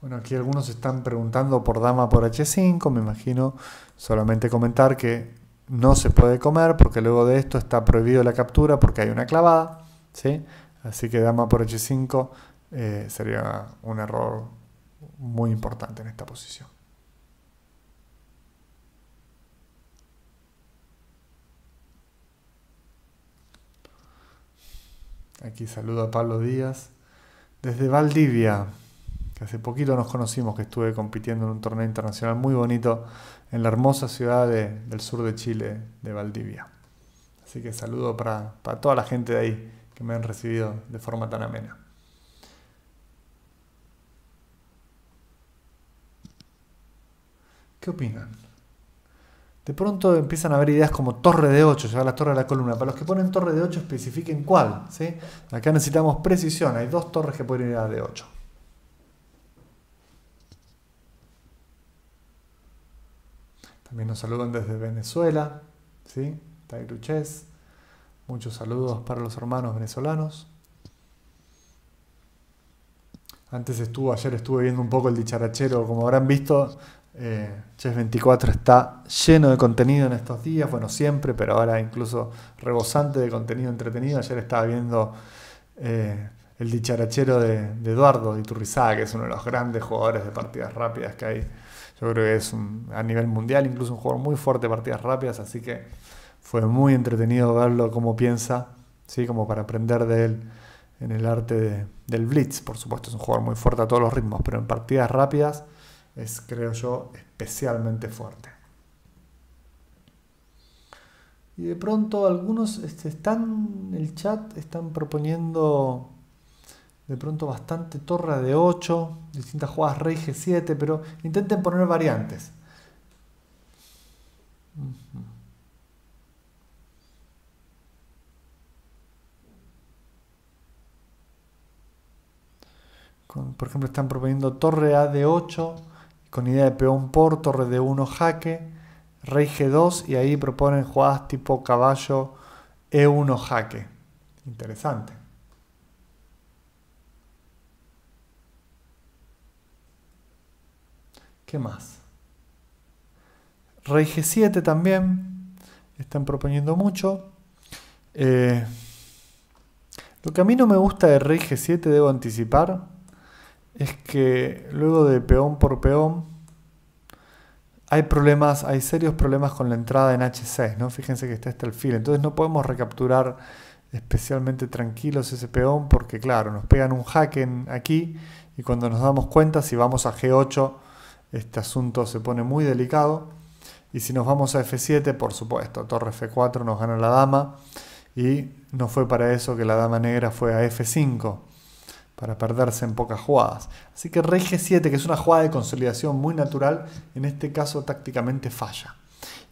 [SPEAKER 1] Bueno, aquí algunos están preguntando por dama por H5, me imagino solamente comentar que no se puede comer porque luego de esto está prohibido la captura porque hay una clavada, ¿sí? Así que dama por H5 eh, sería un error muy importante en esta posición. Aquí saludo a Pablo Díaz desde Valdivia, que hace poquito nos conocimos, que estuve compitiendo en un torneo internacional muy bonito en la hermosa ciudad del sur de Chile, de Valdivia. Así que saludo para toda la gente de ahí que me han recibido de forma tan amena. ¿Qué opinan? De pronto empiezan a haber ideas como torre de 8, llevar la torre de la columna. Para los que ponen torre de 8, especifiquen cuál. ¿sí? Acá necesitamos precisión. Hay dos torres que pueden ir a de 8. También nos saludan desde Venezuela. ¿sí? Muchos saludos para los hermanos venezolanos. Antes estuvo, ayer estuve viendo un poco el dicharachero. Como habrán visto, eh, Chess 24 está lleno de contenido en estos días, bueno, siempre, pero ahora incluso rebosante de contenido entretenido. Ayer estaba viendo eh, el dicharachero de, Eduardo de que es uno de los grandes jugadores de partidas rápidas que hay. Yo creo que es a nivel mundial incluso un jugador muy fuerte de partidas rápidas, así que fue muy entretenido verlo cómo piensa, ¿sí? como para aprender de él en el arte del blitz. Por supuesto, es un jugador muy fuerte a todos los ritmos, pero en partidas rápidas es, creo yo, especialmente fuerte. Y de pronto algunos este, están, en el chat están proponiendo de pronto bastante torre de 8, distintas jugadas rey g7, pero intenten poner variantes. Por ejemplo, están proponiendo torre a de 8 con idea de peón por, torre de 1 jaque, rey g2 y ahí proponen jugadas tipo caballo e1 jaque. Interesante. ¿Qué más? Rey G7 también. Están proponiendo mucho. Eh, lo que a mí no me gusta de Rey G7, debo anticipar, es que luego de peón por peón hay problemas, hay serios problemas con la entrada en H6, ¿no? Fíjense que está este alfil, entonces no podemos recapturar especialmente tranquilos ese peón porque claro, nos pegan un jaque aquí y cuando nos damos cuenta si vamos a G8 este asunto se pone muy delicado y si nos vamos a F7, por supuesto, torre F4 nos gana la dama y no fue para eso que la dama negra fue a F5 para perderse en pocas jugadas. Así que rg 7 que es una jugada de consolidación muy natural, en este caso tácticamente falla.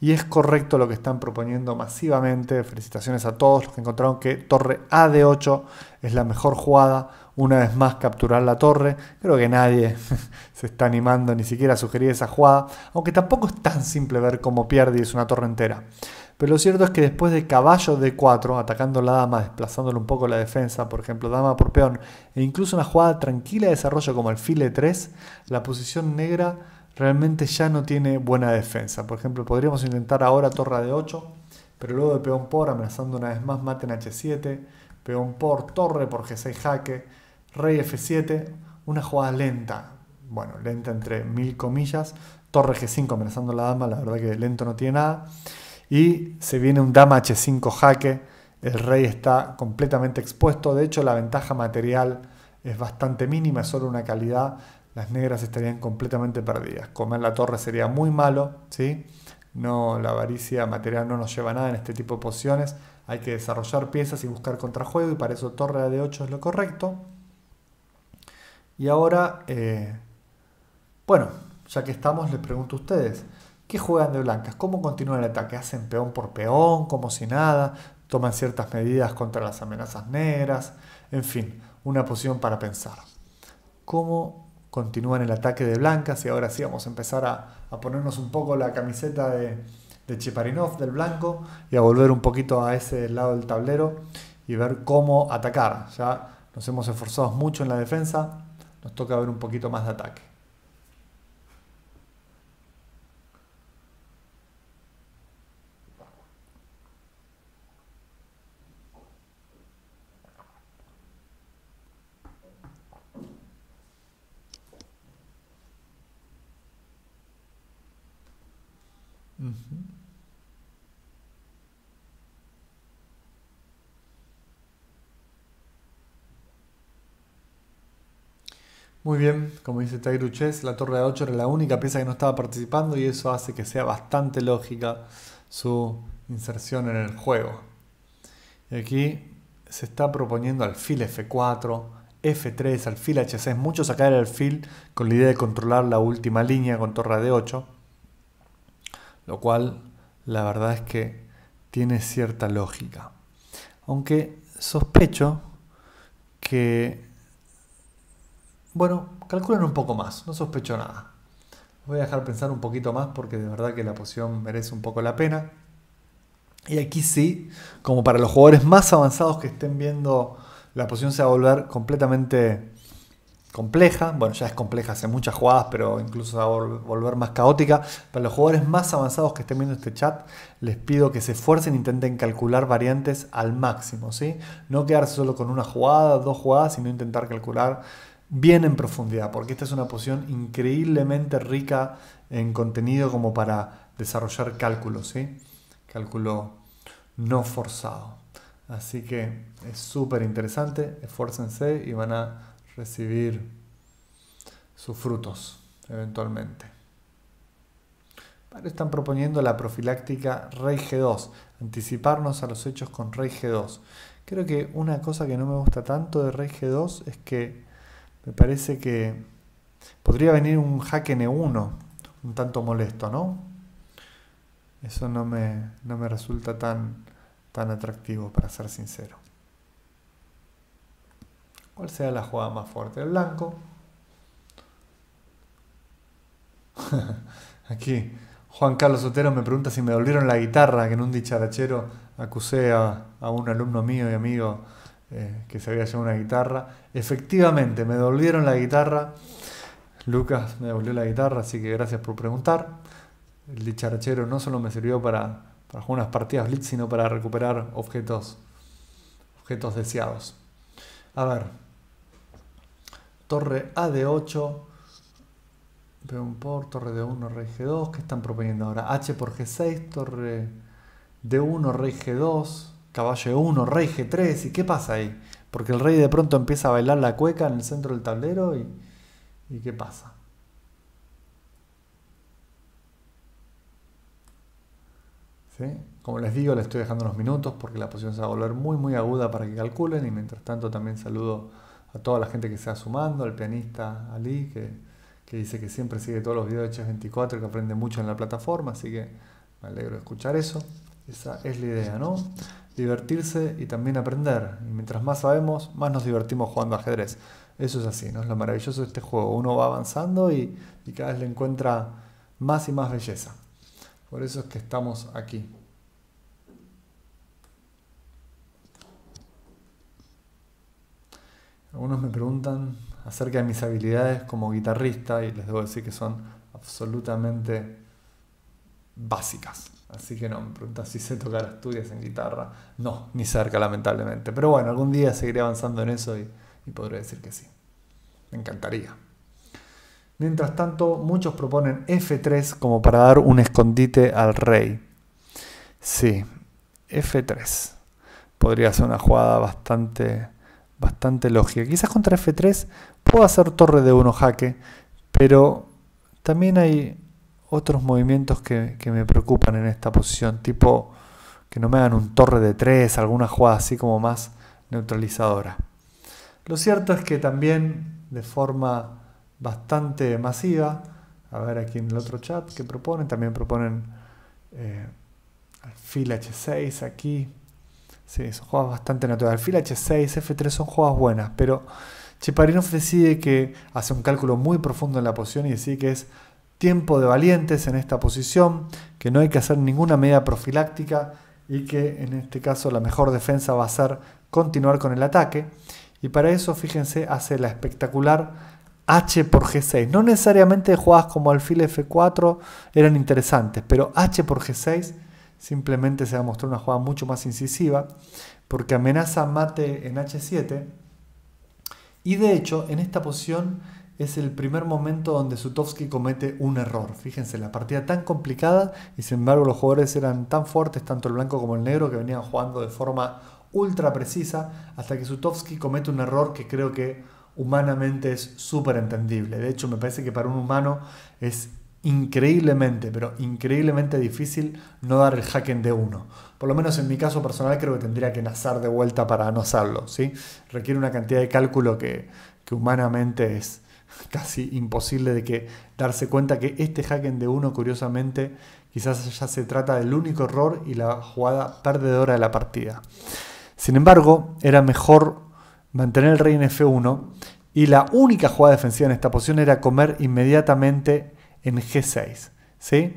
[SPEAKER 1] Y es correcto lo que están proponiendo masivamente. Felicitaciones a todos los que encontraron que torre A de 8 es la mejor jugada. Una vez más, capturar la torre. Creo que nadie se está animando ni siquiera a sugerir esa jugada. Aunque tampoco es tan simple ver cómo pierde y es una torre entera. Pero lo cierto es que después de caballo de 4, atacando la dama, desplazándole un poco la defensa, por ejemplo, dama por peón, e incluso una jugada tranquila de desarrollo como alfil E3, la posición negra realmente ya no tiene buena defensa. Por ejemplo, podríamos intentar ahora torre de 8, pero luego de peón por, amenazando una vez más, mate en H7, peón por, torre por G6 jaque, rey F7, una jugada lenta, bueno, lenta entre mil comillas, torre G5 amenazando la dama, la verdad que lento no tiene nada y se viene un dama h5 jaque, el rey está completamente expuesto, de hecho la ventaja material es bastante mínima, es solo una calidad, las negras estarían completamente perdidas, comer la torre sería muy malo, ¿sí? no, la avaricia material no nos lleva nada en este tipo de posiciones, hay que desarrollar piezas y buscar contrajuego y para eso torre a d8 es lo correcto. Y ahora, eh, bueno, ya que estamos les pregunto a ustedes, ¿Qué juegan de blancas? ¿Cómo continúa el ataque? ¿Hacen peón por peón, como si nada? ¿Toman ciertas medidas contra las amenazas negras? En fin, una posición para pensar. ¿Cómo continúan el ataque de blancas? Y ahora sí vamos a empezar a, ponernos un poco la camiseta de, de Cheparinov, del blanco, y a volver un poquito a ese lado del tablero y ver cómo atacar. Ya nos hemos esforzado mucho en la defensa, nos toca ver un poquito más de ataque. Muy bien, como dice Tairu Chess, la torre de 8 era la única pieza que no estaba participando y eso hace que sea bastante lógica su inserción en el juego. Y aquí se está proponiendo alfil F4, F3, alfil H6, mucho sacar el alfil con la idea de controlar la última línea con torre de 8 lo cual la verdad es que tiene cierta lógica. Aunque sospecho que, bueno, calculen un poco más, no sospecho nada. Voy a dejar pensar un poquito más porque de verdad que la poción merece un poco la pena. Y aquí sí, como para los jugadores más avanzados que estén viendo, la poción se va a volver completamente compleja, bueno, ya es compleja hace muchas jugadas, pero incluso va a volver más caótica. Para los jugadores más avanzados que estén viendo este chat, les pido que se esfuercen, e intenten calcular variantes al máximo, ¿sí? No quedarse solo con una jugada, dos jugadas, sino intentar calcular bien en profundidad, porque esta es una posición increíblemente rica en contenido como para desarrollar cálculos, ¿sí? Cálculo no forzado. Así que es súper interesante, esfuércense y van a recibir sus frutos eventualmente. están proponiendo la profiláctica Rey G2, anticiparnos a los hechos con Rey G2. Creo que una cosa que no me gusta tanto de Rey G2 es que me parece que podría venir un hack N1, un tanto molesto, ¿no? Eso no me, no me resulta tan, tan atractivo, para ser sincero. ¿Cuál sea la jugada más fuerte? El blanco. Aquí Juan Carlos Sotero me pregunta si me dolieron la guitarra, que en un dicharachero acusé a, un alumno mío y amigo eh, que se había llevado una guitarra. Efectivamente, me dolieron la guitarra. Lucas me dolió la guitarra, así que gracias por preguntar. El dicharachero no solo me sirvió para, para jugar unas partidas blitz, sino para recuperar objetos, objetos deseados. A ver, torre A de 8, peón por, torre de 1, rey G2, que están proponiendo ahora? H por G6, torre de 1, rey G2, caballo 1, e rey G3, ¿y qué pasa ahí? Porque el rey de pronto empieza a bailar la cueca en el centro del tablero y, ¿qué pasa? Como les digo, les estoy dejando unos minutos porque la posición se va a volver muy muy aguda para que calculen y mientras tanto también saludo a toda la gente que se va sumando, al pianista Ali, que, dice que siempre sigue todos los videos de h 24 y que aprende mucho en la plataforma, así que me alegro de escuchar eso. Esa es la idea, ¿no? Divertirse y también aprender. Y mientras más sabemos, más nos divertimos jugando ajedrez. Eso es así, ¿no? Es lo maravilloso de este juego. Uno va avanzando y, y cada vez le encuentra más y más belleza. Por eso es que estamos aquí. Algunos me preguntan acerca de mis habilidades como guitarrista y les debo decir que son absolutamente básicas. Así que no, me preguntan si sé tocar estudias en guitarra. No, ni cerca, lamentablemente. Pero bueno, algún día seguiré avanzando en eso y podré decir que sí. Me encantaría. Mientras tanto, muchos proponen F3 como para dar un escondite al rey. Sí, F3. Podría ser una jugada bastante bastante lógica. Quizás contra F3 puedo hacer torre de 1 jaque, pero también hay otros movimientos que, me preocupan en esta posición, tipo que no me hagan un torre de 3, alguna jugada así como más neutralizadora. Lo cierto es que también de forma bastante masiva, a ver aquí en el otro chat que proponen, también proponen eh, alfil H6 aquí, Sí, son jugadas bastante naturales. Alfil H6, F3 son jugadas buenas, pero Cheparinov decide que hace un cálculo muy profundo en la posición y decide que es tiempo de valientes en esta posición, que no hay que hacer ninguna medida profiláctica y que en este caso la mejor defensa va a ser continuar con el ataque. Y para eso, fíjense, hace la espectacular H por G6. No necesariamente jugadas como alfil F4 eran interesantes, pero H por G6 Simplemente se va a mostrar una jugada mucho más incisiva porque amenaza mate en H7. Y de hecho, en esta posición es el primer momento donde Sutovsky comete un error. Fíjense, la partida tan complicada y sin embargo los jugadores eran tan fuertes, tanto el blanco como el negro, que venían jugando de forma ultra precisa hasta que Sutovsky comete un error que creo que humanamente es súper entendible. De hecho, me parece que para un humano es increíblemente, pero increíblemente difícil no dar el hack de uno. 1 Por lo menos en mi caso personal creo que tendría que nazar de vuelta para no hacerlo. ¿sí? Requiere una cantidad de cálculo que, humanamente es casi imposible de que darse cuenta que este hack de uno 1 curiosamente quizás ya se trata del único error y la jugada perdedora de la partida. Sin embargo, era mejor mantener el rey en F1 y la única jugada defensiva en esta posición era comer inmediatamente en G6. ¿sí?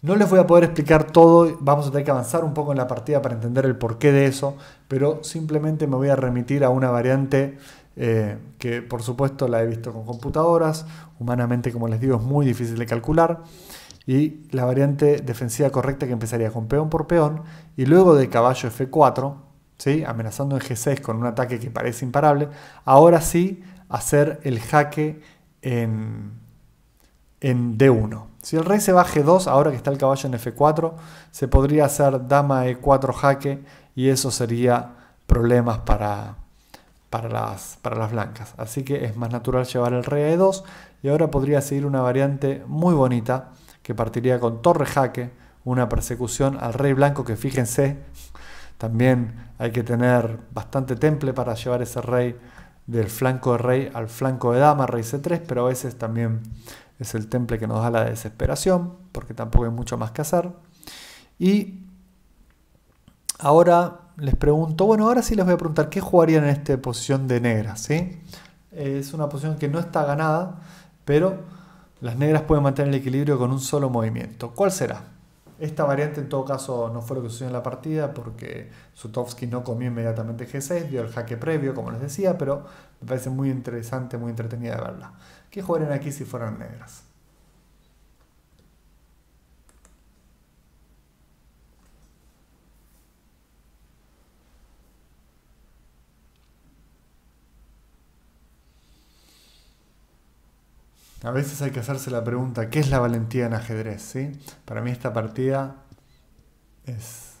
[SPEAKER 1] No les voy a poder explicar todo, vamos a tener que avanzar un poco en la partida para entender el porqué de eso, pero simplemente me voy a remitir a una variante eh, que por supuesto la he visto con computadoras, humanamente como les digo es muy difícil de calcular, y la variante defensiva correcta que empezaría con peón por peón y luego de caballo F4, ¿sí? amenazando en G6 con un ataque que parece imparable, ahora sí hacer el jaque en, en D1. Si el rey se baje a 2 ahora que está el caballo en F4, se podría hacer dama E4 jaque y eso sería problemas para, para, las, para las blancas. Así que es más natural llevar el rey a E2 y ahora podría seguir una variante muy bonita que partiría con torre jaque, una persecución al rey blanco que fíjense, también hay que tener bastante temple para llevar ese rey del flanco de rey al flanco de dama, rey C3, pero a veces también es el temple que nos da la desesperación, porque tampoco hay mucho más que hacer. Y ahora les pregunto, bueno, ahora sí les voy a preguntar qué jugarían en esta posición de negras, ¿sí? Es una posición que no está ganada, pero las negras pueden mantener el equilibrio con un solo movimiento. ¿Cuál será? Esta variante en todo caso no fue lo que sucedió en la partida porque Sutovsky no comió inmediatamente G6, dio el jaque previo, como les decía, pero me parece muy interesante, muy entretenida de verla. ¿Qué jugarían aquí si fueran negras? A veces hay que hacerse la pregunta, ¿qué es la valentía en ajedrez? ¿Sí? Para mí esta partida es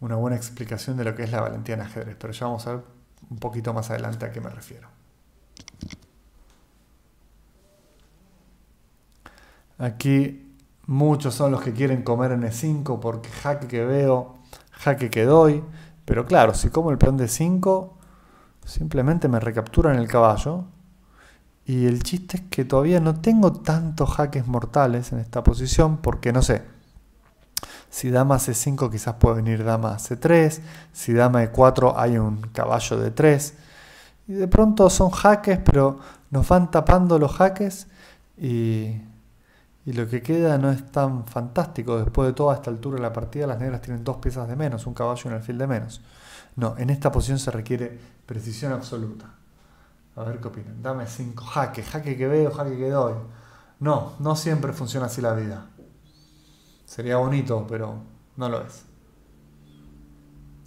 [SPEAKER 1] una buena explicación de lo que es la valentía en ajedrez, pero ya vamos a ver un poquito más adelante a qué me refiero. Aquí muchos son los que quieren comer en E5 porque jaque que veo, jaque que doy. Pero claro, si como el peón de 5, simplemente me recapturan el caballo. Y el chiste es que todavía no tengo tantos jaques mortales en esta posición porque no sé. Si dama c5 quizás puede venir dama c3. Si dama e4 hay un caballo de 3. Y de pronto son jaques, pero nos van tapando los jaques y y lo que queda no es tan fantástico. Después de toda esta altura de la partida, las negras tienen dos piezas de menos, un caballo y un alfil de menos. No, en esta posición se requiere precisión absoluta. A ver qué opinan. Dame cinco jaque, jaque que veo, jaque que doy. No, no siempre funciona así la vida. Sería bonito, pero no lo es.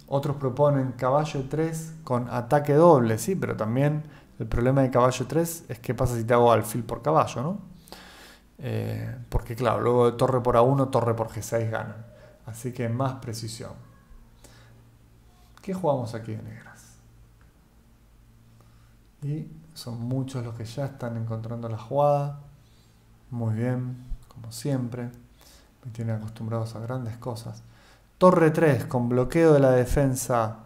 [SPEAKER 1] Otros proponen caballo 3 con ataque doble, sí, pero también el problema de caballo 3 es qué pasa si te hago alfil por caballo, ¿no? Eh, porque claro, luego de torre por A1, torre por G6 ganan. Así que más precisión. ¿Qué jugamos aquí de negras? Y son muchos los que ya están encontrando la jugada. Muy bien, como siempre. Me tienen acostumbrados a grandes cosas. Torre 3 con bloqueo de la defensa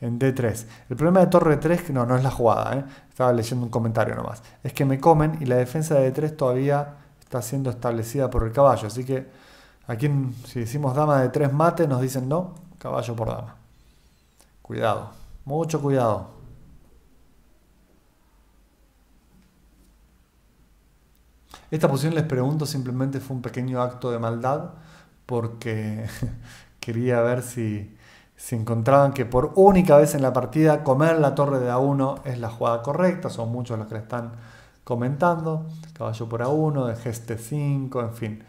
[SPEAKER 1] en D3. El problema de torre 3, no, no es la jugada, ¿eh? estaba leyendo un comentario nomás, es que me comen y la defensa de D3 todavía está siendo establecida por el caballo. Así que aquí si decimos dama de tres mates nos dicen no, caballo por dama. Cuidado, mucho cuidado. Esta posición les pregunto simplemente fue un pequeño acto de maldad porque quería ver si, se encontraban que por única vez en la partida comer la torre de A1 es la jugada correcta. Son muchos los que la están comentando. Caballo por A1, de Geste 5, en fin.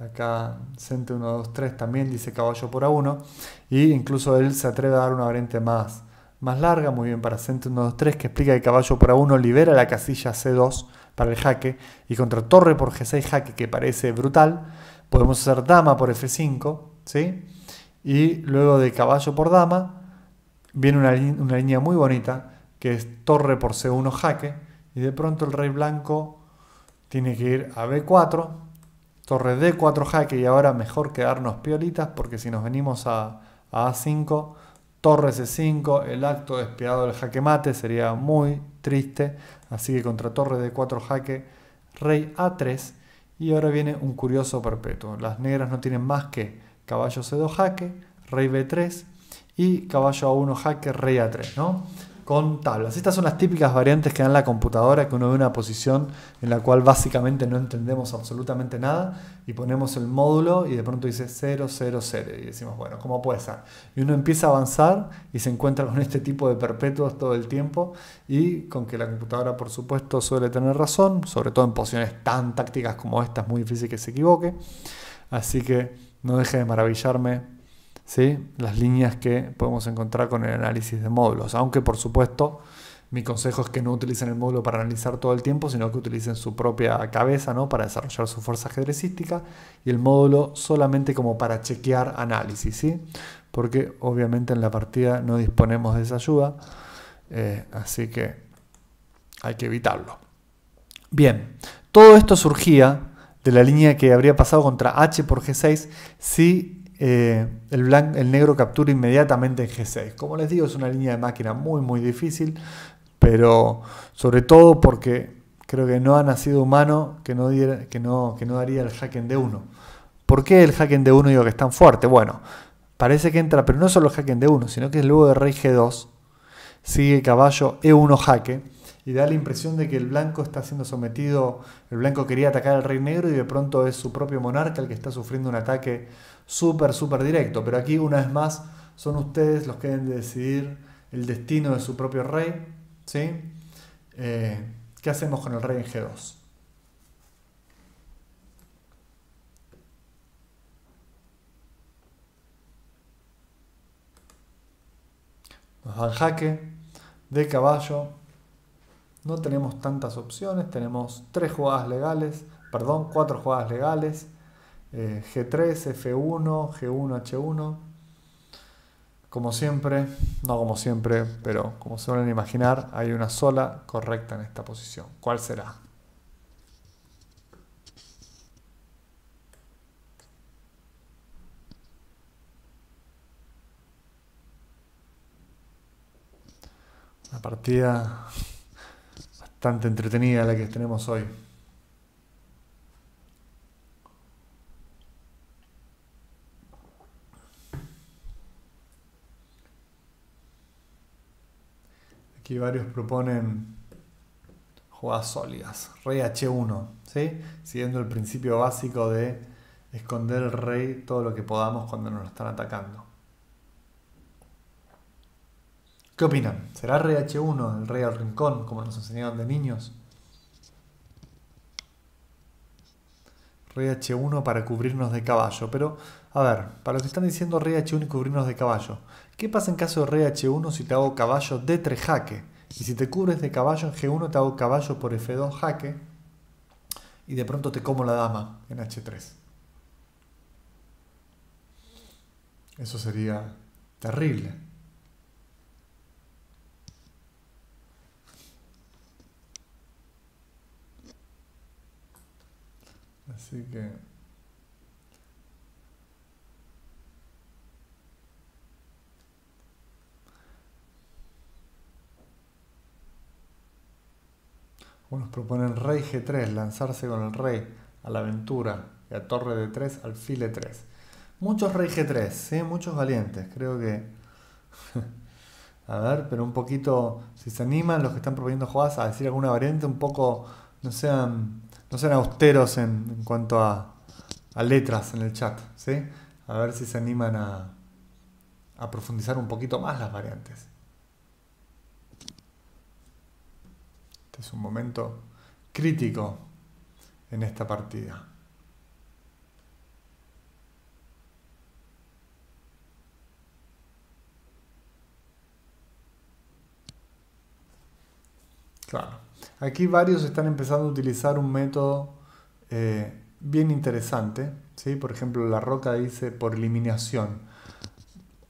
[SPEAKER 1] Acá Sente 1, 2, 3 también dice caballo por A1. Y incluso él se atreve a dar una variante más, más larga, muy bien para Sente 1, 2, 3, que explica que caballo por A1 libera la casilla C2 para el jaque. Y contra torre por G6 jaque, que parece brutal, podemos hacer dama por F5, ¿sí? Y luego de caballo por dama, viene una línea muy bonita, que es torre por C1 jaque, y de pronto el rey blanco tiene que ir a B4, torre D4 jaque y ahora mejor quedarnos piolitas porque si nos venimos a, a 5 torre C5, el acto despiadado del jaque mate sería muy triste, así que contra torre D4 jaque, rey A3 y ahora viene un curioso perpetuo. Las negras no tienen más que caballo C2 jaque, rey B3 y caballo A1 jaque, rey A3, ¿no? con tablas. Estas son las típicas variantes que dan la computadora, que uno ve una posición en la cual básicamente no entendemos absolutamente nada y ponemos el módulo y de pronto dice 0, 0, 0 y decimos, bueno, ¿cómo puede ser? Y uno empieza a avanzar y se encuentra con este tipo de perpetuos todo el tiempo y con que la computadora, por supuesto, suele tener razón, sobre todo en posiciones tan tácticas como esta, es muy difícil que se equivoque. Así que no deje de maravillarme ¿sí? las líneas que podemos encontrar con el análisis de módulos. Aunque por supuesto mi consejo es que no utilicen el módulo para analizar todo el tiempo, sino que utilicen su propia cabeza ¿no? para desarrollar su fuerza ajedrecística y el módulo solamente como para chequear análisis, porque obviamente en la partida no disponemos de esa ayuda, eh, así que hay que evitarlo. Bien, todo esto surgía de la línea que habría pasado contra H por G6 si eh, el, negro captura inmediatamente en G6. Como les digo, es una línea de máquina muy, muy difícil, pero sobre todo porque creo que no ha nacido humano que no, que no, que no daría el jaque en D1. ¿Por qué el jaque en D1 digo que es tan fuerte? Bueno, parece que entra, pero no solo jaque en D1, sino que es luego de rey G2 sigue caballo E1 jaque y da la impresión de que el blanco está siendo sometido, el blanco quería atacar al rey negro y de pronto es su propio monarca el que está sufriendo un ataque súper, súper directo. Pero aquí una vez más son ustedes los que deben decidir el destino de su propio rey. ¿sí? Eh, ¿Qué hacemos con el rey en G2? Nos dan jaque de caballo no tenemos tantas opciones, tenemos tres jugadas legales, perdón, cuatro jugadas legales, G3, F1, G1, H1. Como siempre, no como siempre, pero como se suelen imaginar, hay una sola correcta en esta posición. ¿Cuál será? Una partida entretenida la que tenemos hoy. Aquí varios proponen jugadas sólidas. Rey H1, ¿sí? Siguiendo el principio básico de esconder el rey todo lo que podamos cuando nos lo están atacando. ¿Qué opinan? ¿Será RH1 el rey al rincón como nos enseñaban de niños? h 1 para cubrirnos de caballo. Pero, a ver, para los que están diciendo RH1 y cubrirnos de caballo, ¿qué pasa en caso de RH1 si te hago caballo D3 jaque? Y si te cubres de caballo en G1 te hago caballo por F2 jaque y de pronto te como la dama en H3. Eso sería terrible. Así que Unos proponen rey G3, lanzarse con el rey a la aventura y a torre de 3, alfil E3. Muchos rey G3, ¿eh? muchos valientes, creo que... a ver, pero un poquito, si se animan los que están proponiendo jugadas a decir alguna variante, un poco, no sean no sean austeros en, cuanto a, letras en el chat, ¿sí? A ver si se animan a, a profundizar un poquito más las variantes. Este es un momento crítico en esta partida. Claro. Aquí varios están empezando a utilizar un método eh, bien interesante. ¿sí? Por ejemplo, La Roca dice por eliminación.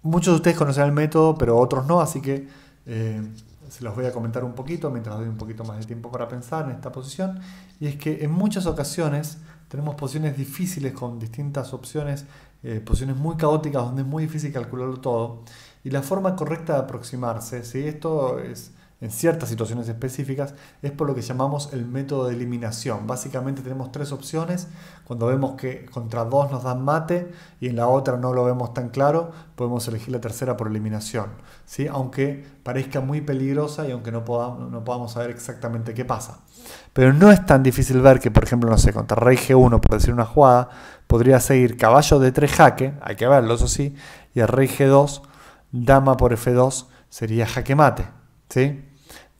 [SPEAKER 1] Muchos de ustedes conocen el método, pero otros no, así que eh, se los voy a comentar un poquito mientras doy un poquito más de tiempo para pensar en esta posición. Y es que en muchas ocasiones tenemos posiciones difíciles con distintas opciones, eh, posiciones muy caóticas donde es muy difícil calcularlo todo. Y la forma correcta de aproximarse, si esto es en ciertas situaciones específicas, es por lo que llamamos el método de eliminación. Básicamente tenemos tres opciones. Cuando vemos que contra dos nos dan mate y en la otra no lo vemos tan claro, podemos elegir la tercera por eliminación. ¿sí? Aunque parezca muy peligrosa y aunque no podamos, no podamos saber exactamente qué pasa. Pero no es tan difícil ver que, por ejemplo, no sé, contra rey G1, por decir una jugada, podría seguir caballo de 3 jaque, hay que verlo, eso sí, y el rey G2, dama por F2, sería jaque mate. ¿sí?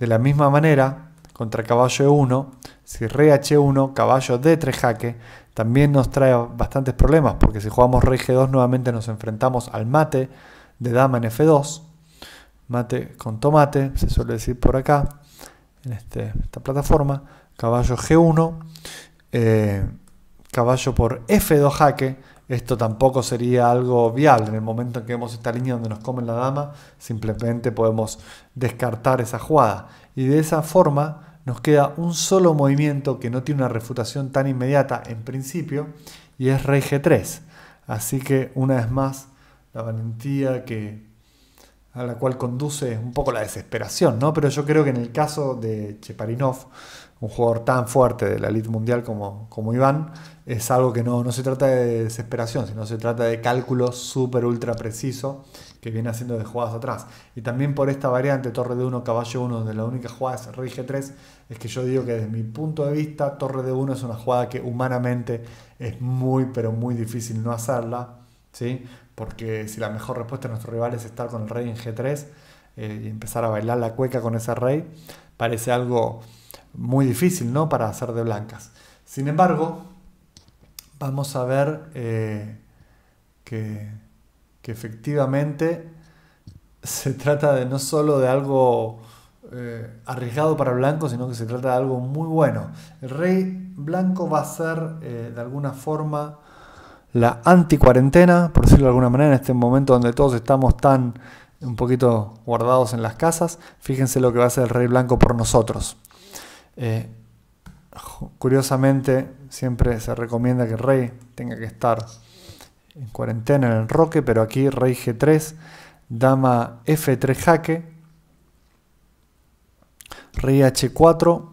[SPEAKER 1] De la misma manera, contra caballo E1, si rey H1, caballo D3 jaque, también nos trae bastantes problemas, porque si jugamos rey G2 nuevamente nos enfrentamos al mate de dama en F2, mate con tomate, se suele decir por acá, en este, esta plataforma, caballo G1, eh, caballo por F2 jaque, esto tampoco sería algo viable. En el momento en que vemos esta línea donde nos comen la dama, simplemente podemos descartar esa jugada. Y de esa forma nos queda un solo movimiento que no tiene una refutación tan inmediata en principio, y es rey g3. Así que una vez más, la valentía que a la cual conduce un poco la desesperación, ¿no? Pero yo creo que en el caso de Cheparinov, un jugador tan fuerte de la elite mundial como, como Iván, es algo que no, se trata de desesperación, sino se trata de cálculo súper ultra preciso que viene haciendo de jugadas atrás. Y también por esta variante, torre de 1, caballo 1, donde la única jugada es rey G3, es que yo digo que desde mi punto de vista, torre de 1 es una jugada que humanamente es muy, pero muy difícil no hacerla, ¿sí? Porque si la mejor respuesta de nuestro rival es estar con el rey en G3 eh, y empezar a bailar la cueca con ese rey, parece algo muy difícil, ¿no? Para hacer de blancas. Sin embargo, vamos a ver eh, que, efectivamente se trata de no solo de algo eh, arriesgado para blanco, sino que se trata de algo muy bueno. El rey blanco va a ser eh, de alguna forma la anticuarentena, por decirlo de alguna manera, en este momento donde todos estamos tan un poquito guardados en las casas. Fíjense lo que va a hacer el rey blanco por nosotros. Eh, curiosamente, siempre se recomienda que rey tenga que estar en cuarentena en el roque, pero aquí rey G3, dama F3 jaque, rey H4.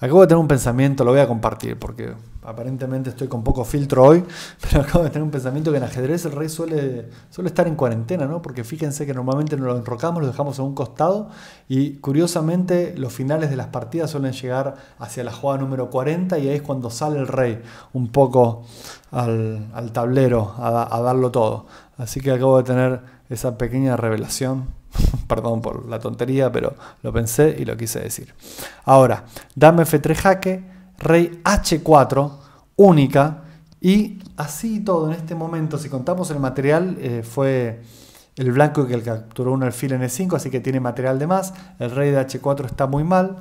[SPEAKER 1] Acabo de tener un pensamiento, lo voy a compartir porque aparentemente estoy con poco filtro hoy, pero acabo de tener un pensamiento que en ajedrez el rey suele, suele estar en cuarentena, ¿no? Porque fíjense que normalmente nos lo enrocamos, lo dejamos a un costado y curiosamente los finales de las partidas suelen llegar hacia la jugada número 40 y ahí es cuando sale el rey un poco al, tablero a, a darlo todo. Así que acabo de tener esa pequeña revelación perdón por la tontería, pero lo pensé y lo quise decir. Ahora, dame F3 jaque, rey h4, única, y así todo en este momento, si contamos el material, eh, fue el blanco que capturó un alfil en e5, así que tiene material de más, el rey de h4 está muy mal,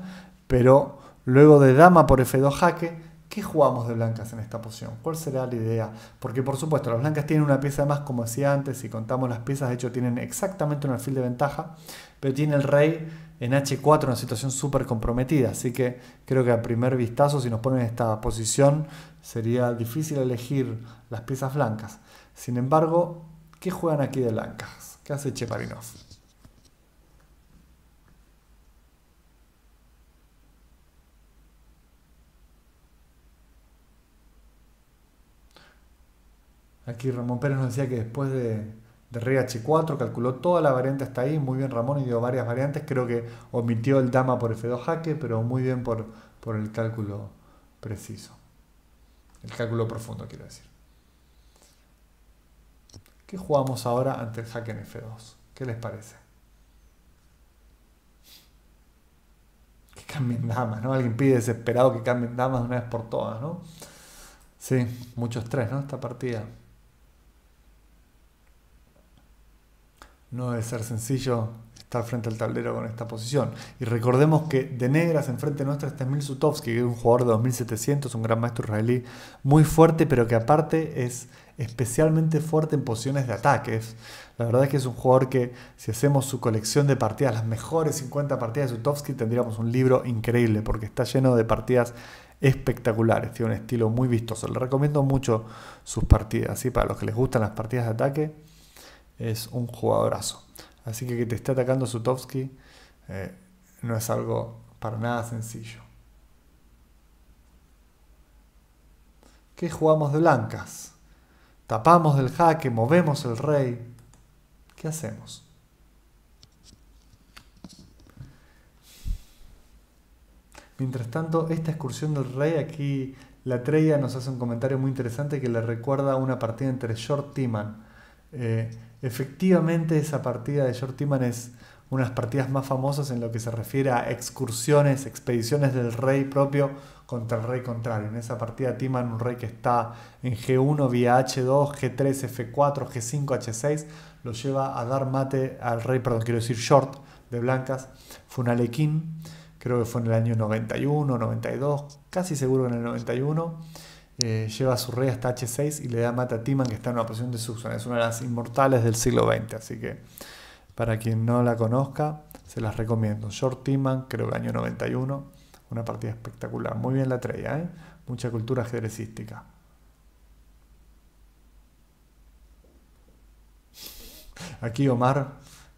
[SPEAKER 1] pero luego de dama por f2 jaque, ¿qué jugamos de blancas en esta posición? ¿Cuál será la idea? Porque por supuesto, las blancas tienen una pieza más, como decía antes, si contamos las piezas, de hecho tienen exactamente un alfil de ventaja, pero tiene el rey en H4 una situación súper comprometida, así que creo que a primer vistazo, si nos ponen en esta posición, sería difícil elegir las piezas blancas. Sin embargo, ¿qué juegan aquí de blancas? ¿Qué hace Cheparinov? Aquí Ramón Pérez nos decía que después de de h 4 calculó toda la variante hasta ahí, muy bien Ramón y dio varias variantes, creo que omitió el dama por F2 jaque, pero muy bien por, por el cálculo preciso. El cálculo profundo, quiero decir. ¿Qué jugamos ahora ante el jaque en F2? ¿Qué les parece? Que cambien damas, ¿no? Alguien pide desesperado que cambien damas una vez por todas, ¿no? Sí, muchos estrés, ¿no? Esta partida. no debe ser sencillo estar frente al tablero con esta posición. Y recordemos que de negras enfrente nuestra está Emil Sutovsky, que es un jugador de 2700, un gran maestro israelí muy fuerte, pero que aparte es especialmente fuerte en posiciones de ataques. La verdad es que es un jugador que si hacemos su colección de partidas, las mejores 50 partidas de Sutovsky, tendríamos un libro increíble, porque está lleno de partidas espectaculares, tiene un estilo muy vistoso. Le recomiendo mucho sus partidas, para los que les gustan las partidas de ataque es un jugadorazo. Así que que te esté atacando Sutovsky eh, no es algo para nada sencillo. ¿Qué jugamos de blancas? Tapamos del jaque, movemos el rey. ¿Qué hacemos? Mientras tanto, esta excursión del rey, aquí la Treya nos hace un comentario muy interesante que le recuerda a una partida entre Short Timan. Eh, Efectivamente, esa partida de short Timan es una de las partidas más famosas en lo que se refiere a excursiones, expediciones del rey propio contra el rey contrario. En esa partida Timan, un rey que está en G1 vía H2, G3, F4, G5, H6, lo lleva a dar mate al rey, perdón, quiero decir short de blancas, Fue un Funalequín, creo que fue en el año 91, 92, casi seguro en el 91 eh, lleva lleva su rey hasta H6 y le da mata a Timan, que está en una posición de Susan. Es una de las inmortales del siglo XX, así que para quien no la conozca, se las recomiendo. Short Timan, creo que año 91, una partida espectacular. Muy bien la traía, ¿eh? mucha cultura ajedrecística. Aquí Omar,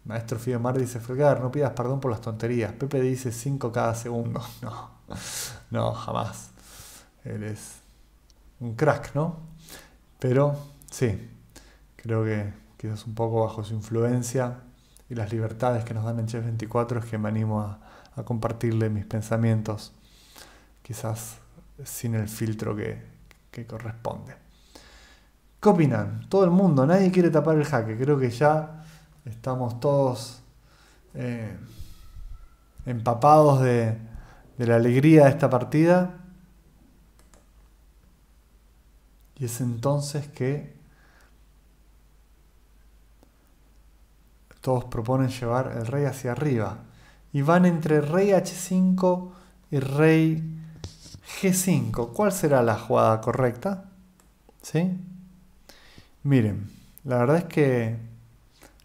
[SPEAKER 1] maestro Fío dice, fregar no pidas perdón por las tonterías. Pepe dice 5 cada segundo. No, no, jamás. Él es un crack, ¿no? Pero sí, creo que quizás un poco bajo su influencia y las libertades que nos dan en Chef 24 es que me animo a, compartirle mis pensamientos, quizás sin el filtro que, corresponde. ¿Qué opinan? Todo el mundo, nadie quiere tapar el jaque. Creo que ya estamos todos eh, empapados de, la alegría de esta partida Y es entonces que todos proponen llevar el rey hacia arriba. Y van entre rey H5 y rey G5. ¿Cuál será la jugada correcta? ¿Sí? Miren, la verdad es que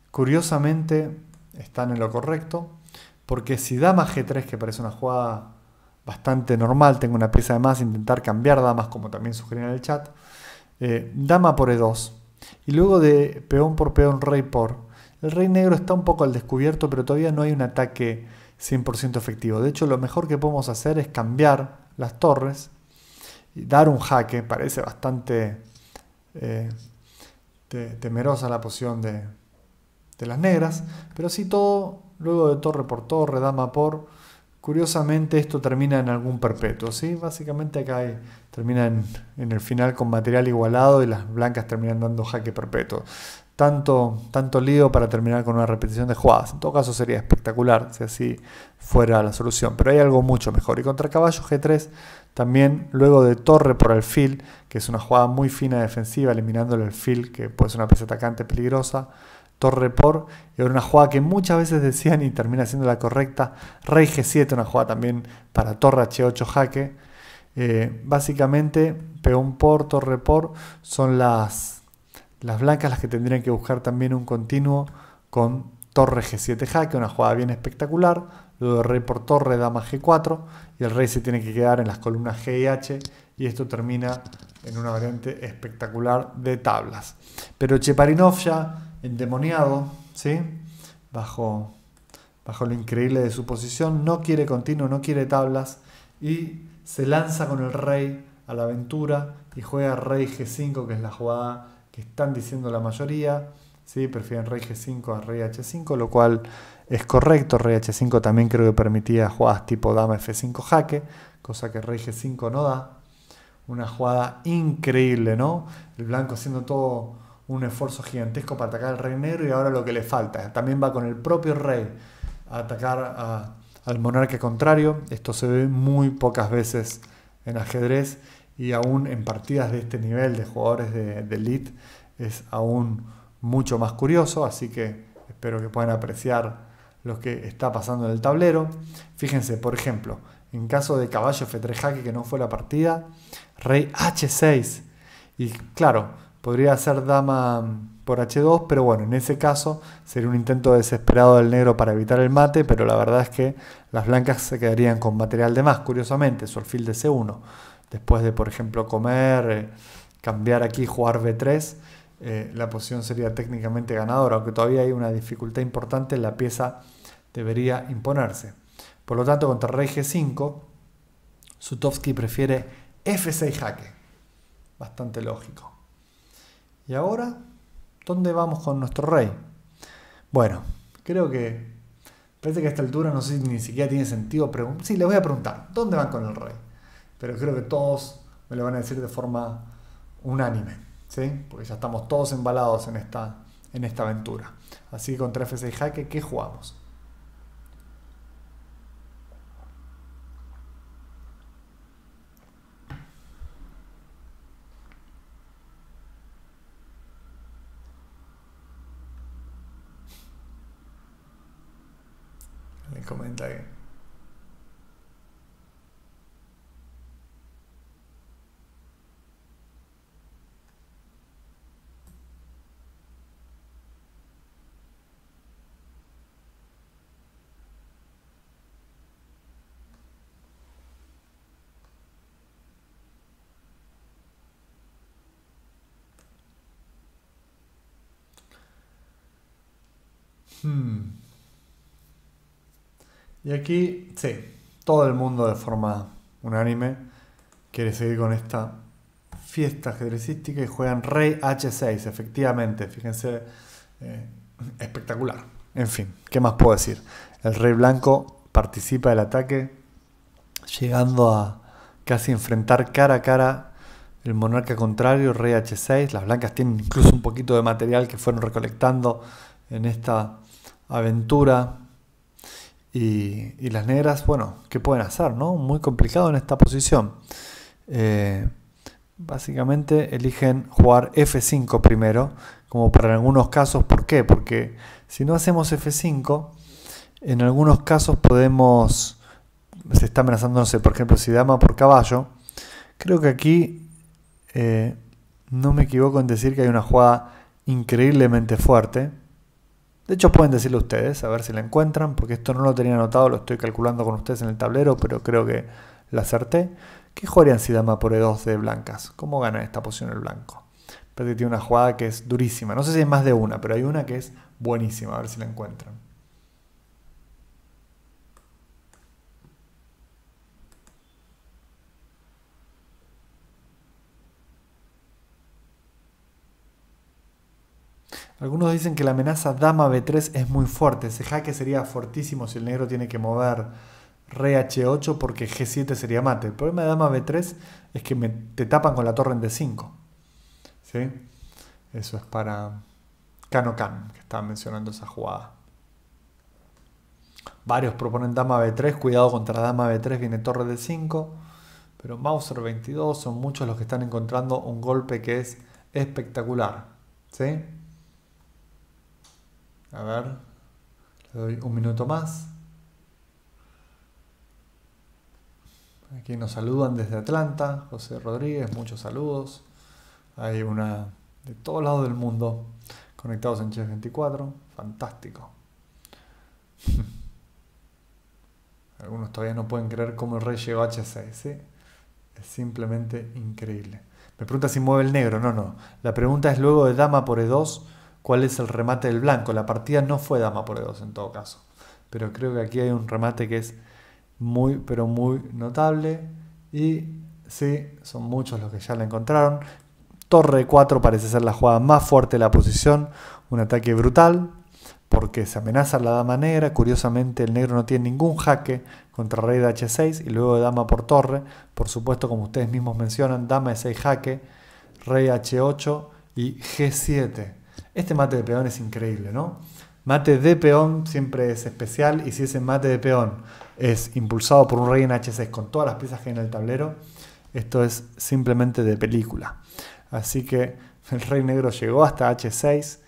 [SPEAKER 1] curiosamente están en lo correcto. Porque si dama G3, que parece una jugada bastante normal, tengo una pieza de más, intentar cambiar damas, como también sugería en el chat, eh, dama por E2 y luego de peón por peón, rey por. El rey negro está un poco al descubierto, pero todavía no hay un ataque 100% efectivo. De hecho, lo mejor que podemos hacer es cambiar las torres y dar un jaque. Parece bastante eh, temerosa la posición de, de las negras, pero si todo, luego de torre por torre, dama por, Curiosamente esto termina en algún perpetuo, ¿sí? Básicamente acá hay, termina en, el final con material igualado y las blancas terminan dando jaque perpetuo. Tanto, tanto lío para terminar con una repetición de jugadas. En todo caso sería espectacular si así fuera la solución, pero hay algo mucho mejor. Y contra caballo G3 también luego de torre por alfil, que es una jugada muy fina defensiva, eliminando el alfil, que puede ser una pieza atacante peligrosa torre por, era una jugada que muchas veces decían y termina siendo la correcta, rey g7, una jugada también para torre h8 jaque. Eh, básicamente, peón por, torre por, son las, las blancas las que tendrían que buscar también un continuo con torre g7 jaque, una jugada bien espectacular, de rey por torre, dama g4, y el rey se tiene que quedar en las columnas g y h, y esto termina en una variante espectacular de tablas. Pero Cheparinov ya endemoniado, ¿sí? Bajo, bajo lo increíble de su posición, no quiere continuo, no quiere tablas y se lanza con el rey a la aventura y juega rey G5, que es la jugada que están diciendo la mayoría. ¿sí? Prefieren rey G5 a rey H5, lo cual es correcto. Rey H5 también creo que permitía jugadas tipo dama F5 jaque, cosa que rey G5 no da. Una jugada increíble, ¿no? El blanco haciendo todo un esfuerzo gigantesco para atacar al rey negro y ahora lo que le falta. También va con el propio rey a atacar al monarca contrario. Esto se ve muy pocas veces en ajedrez y aún en partidas de este nivel de jugadores de, de elite es aún mucho más curioso, así que espero que puedan apreciar lo que está pasando en el tablero. Fíjense, por ejemplo, en caso de caballo F3 jaque que no fue la partida, rey H6. Y claro, Podría ser dama por H2, pero bueno, en ese caso sería un intento desesperado del negro para evitar el mate, pero la verdad es que las blancas se quedarían con material de más, curiosamente, su alfil de C1. Después de, por ejemplo, comer, eh, cambiar aquí, jugar B3, eh, la posición sería técnicamente ganadora, aunque todavía hay una dificultad importante, la pieza debería imponerse. Por lo tanto, contra rey G5, Sutovsky prefiere F6 jaque. Bastante lógico. ¿Y ahora? ¿Dónde vamos con nuestro rey? Bueno, creo que parece que a esta altura no sé si ni siquiera tiene sentido preguntar. Sí, le voy a preguntar, ¿dónde van con el rey? Pero creo que todos me lo van a decir de forma unánime, ¿sí? Porque ya estamos todos embalados en esta, en esta aventura. Así que contra F6 Jaque, ¿qué jugamos? comentário. Y aquí, sí, todo el mundo de forma unánime quiere seguir con esta fiesta ajedrezística y juegan rey h6, efectivamente, fíjense, eh, espectacular. En fin, ¿qué más puedo decir? El rey blanco participa del ataque, llegando a casi enfrentar cara a cara el monarca contrario, rey h6. Las blancas tienen incluso un poquito de material que fueron recolectando en esta aventura y, las negras, bueno, ¿qué pueden hacer? Muy complicado en esta posición. Eh, básicamente eligen jugar F5 primero, como para algunos casos. ¿Por qué? Porque si no hacemos F5, en algunos casos podemos... Se está amenazando, no sé, por ejemplo, si dama por caballo. Creo que aquí eh, no me equivoco en decir que hay una jugada increíblemente fuerte de hecho pueden decirlo ustedes, a ver si la encuentran, porque esto no lo tenía anotado, lo estoy calculando con ustedes en el tablero, pero creo que la acerté. ¿Qué jugarían si dama por E2 de blancas? ¿Cómo gana esta posición el blanco? Pero tiene una jugada que es durísima. No sé si hay más de una, pero hay una que es buenísima. A ver si la encuentran. Algunos dicen que la amenaza dama b3 es muy fuerte. Ese jaque sería fortísimo si el negro tiene que mover reh 8 porque g7 sería mate. El problema de dama b3 es que te tapan con la torre en d5. Eso es para Kano-Kan que estaba mencionando esa jugada. Varios proponen dama b3, cuidado contra dama b3, viene torre d5. Pero Mauser 22 son muchos los que están encontrando un golpe que es espectacular. ¿Sí? A ver, le doy un minuto más. Aquí nos saludan desde Atlanta, José Rodríguez, muchos saludos. Hay una de todos lados del mundo conectados en Chess 24, fantástico. Algunos todavía no pueden creer cómo el rey llegó a H6, Es simplemente increíble. Me pregunta si mueve el negro, no, no. La pregunta es luego de dama por E2, cuál es el remate del blanco. La partida no fue dama por E2 en todo caso. Pero creo que aquí hay un remate que es muy, pero muy notable. Y sí, son muchos los que ya la encontraron. Torre 4 parece ser la jugada más fuerte de la posición. Un ataque brutal. Porque se amenaza la dama negra. Curiosamente, el negro no tiene ningún jaque contra rey de h6 y luego de dama por torre. Por supuesto, como ustedes mismos mencionan, dama de 6 jaque, rey h8 y g7 este mate de peón es increíble, ¿no? Mate de peón siempre es especial y si ese mate de peón es impulsado por un rey en H6 con todas las piezas que hay en el tablero, esto es simplemente de película. Así que el rey negro llegó hasta H6,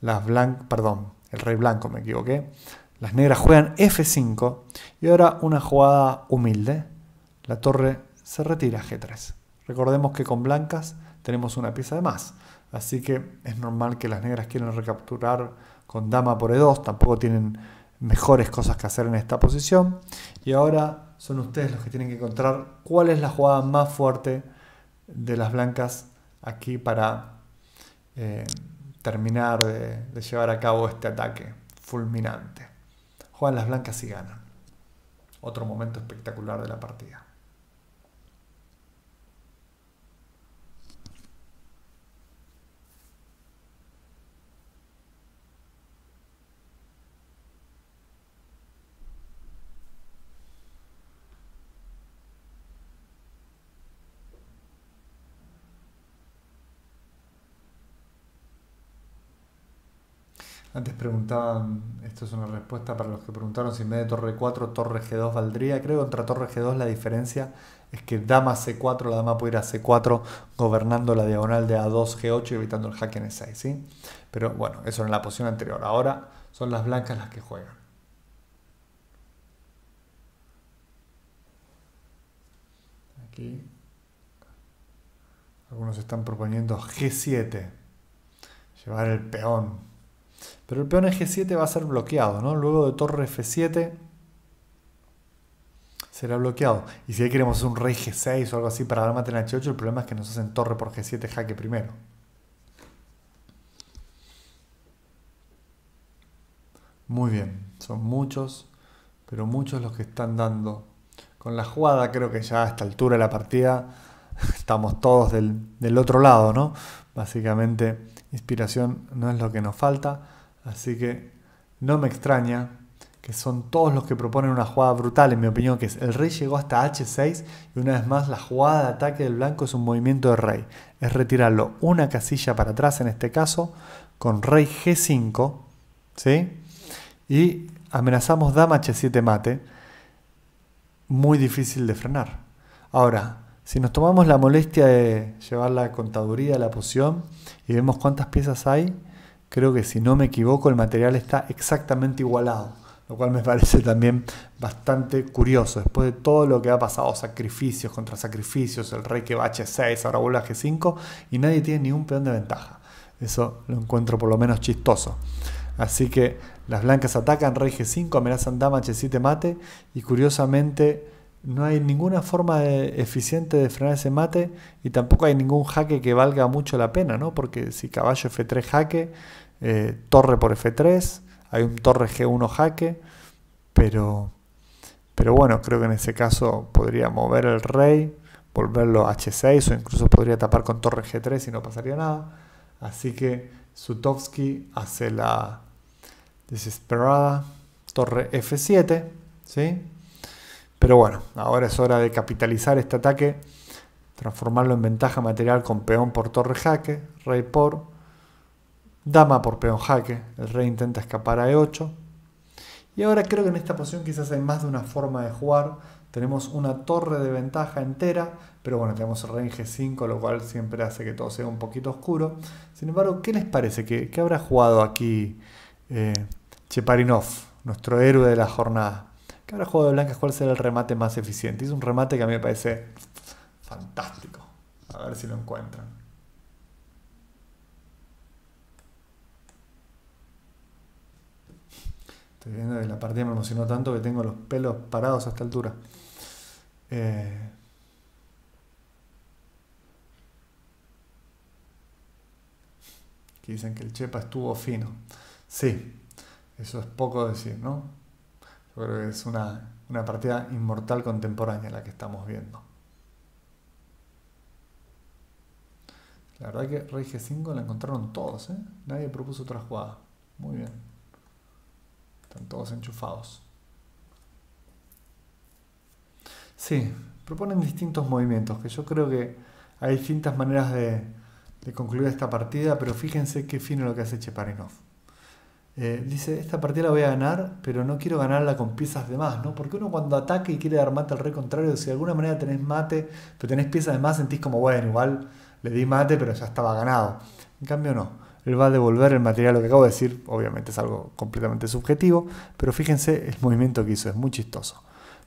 [SPEAKER 1] las blancas, perdón, el rey blanco me equivoqué, las negras juegan F5 y ahora una jugada humilde, la torre se retira a G3. Recordemos que con blancas tenemos una pieza de más. Así que es normal que las negras quieran recapturar con dama por E2. Tampoco tienen mejores cosas que hacer en esta posición. Y ahora son ustedes los que tienen que encontrar cuál es la jugada más fuerte de las blancas aquí para eh, terminar de llevar a cabo este ataque fulminante. Juegan las blancas y ganan. Otro momento espectacular de la partida. Antes preguntaban, esto es una respuesta para los que preguntaron si en vez de torre 4 torre G2 valdría. Creo que contra torre G2 la diferencia es que dama C4, la dama puede ir a C4 gobernando la diagonal de A2, G8 y evitando el jaque en E6, ¿sí? Pero bueno, eso era en la posición anterior. Ahora son las blancas las que juegan. Aquí algunos están proponiendo G7, llevar el peón. Pero el peón G7 va a ser bloqueado, ¿no? Luego de torre F7 será bloqueado. Y si ahí queremos un rey G6 o algo así para dar mate en H8, el problema es que nos hacen torre por G7 jaque primero. Muy bien, son muchos, pero muchos los que están dando. Con la jugada creo que ya a esta altura de la partida estamos todos del, del otro lado, ¿no? Básicamente inspiración no es lo que nos falta. Así que no me extraña que son todos los que proponen una jugada brutal, en mi opinión, que es el rey llegó hasta H6 y una vez más la jugada de ataque del blanco es un movimiento de rey. Es retirarlo una casilla para atrás en este caso, con rey G5, ¿sí? Y amenazamos dama H7 mate, muy difícil de frenar. Ahora, si nos tomamos la molestia de llevar la contaduría de la poción y vemos cuántas piezas hay, creo que si no me equivoco el material está exactamente igualado, lo cual me parece también bastante curioso. Después de todo lo que ha pasado, sacrificios contra sacrificios, el rey que va H6, ahora vuelve a G5, y nadie tiene ni un peón de ventaja. Eso lo encuentro por lo menos chistoso. Así que las blancas atacan, rey G5, amenazan dama H7 mate, y curiosamente no hay ninguna forma eficiente de frenar ese mate y tampoco hay ningún jaque que valga mucho la pena, ¿no? Porque si caballo F3 jaque, eh, torre por F3, hay un torre G1 jaque, pero, pero bueno, creo que en ese caso podría mover el rey, volverlo a H6 o incluso podría tapar con torre G3 y no pasaría nada. Así que Sutovsky hace la desesperada torre F7, ¿sí? Pero bueno, ahora es hora de capitalizar este ataque, transformarlo en ventaja material con peón por torre jaque, rey por, Dama por peón jaque, el rey intenta escapar a e8. Y ahora creo que en esta posición quizás hay más de una forma de jugar. Tenemos una torre de ventaja entera, pero bueno, tenemos el rey en g5, lo cual siempre hace que todo sea un poquito oscuro. Sin embargo, ¿qué les parece? ¿Qué, habrá jugado aquí eh, Cheparinov, nuestro héroe de la jornada? ¿Qué habrá jugado de blancas? ¿Cuál será el remate más eficiente? Es un remate que a mí me parece fantástico. A ver si lo encuentran. Este, la partida me emocionó tanto que tengo los pelos parados a esta altura. Eh... que dicen que el Chepa estuvo fino. Sí, eso es poco decir, ¿no? Yo creo que es una, una partida inmortal contemporánea la que estamos viendo. La verdad que Rey G5 la encontraron todos, ¿eh? Nadie propuso otra jugada. Muy bien. Están todos enchufados. Sí, proponen distintos movimientos, que yo creo que hay distintas maneras de, concluir esta partida, pero fíjense qué fino lo que hace Cheparinov. Eh, dice, esta partida la voy a ganar, pero no quiero ganarla con piezas de más, ¿no? Porque uno cuando ataca y quiere dar mate al rey contrario, si de alguna manera tenés mate, pero tenés piezas de más, sentís como, bueno, igual le di mate, pero ya estaba ganado. En cambio no él va a devolver el material, lo que acabo de decir, obviamente es algo completamente subjetivo, pero fíjense el movimiento que hizo, es muy chistoso.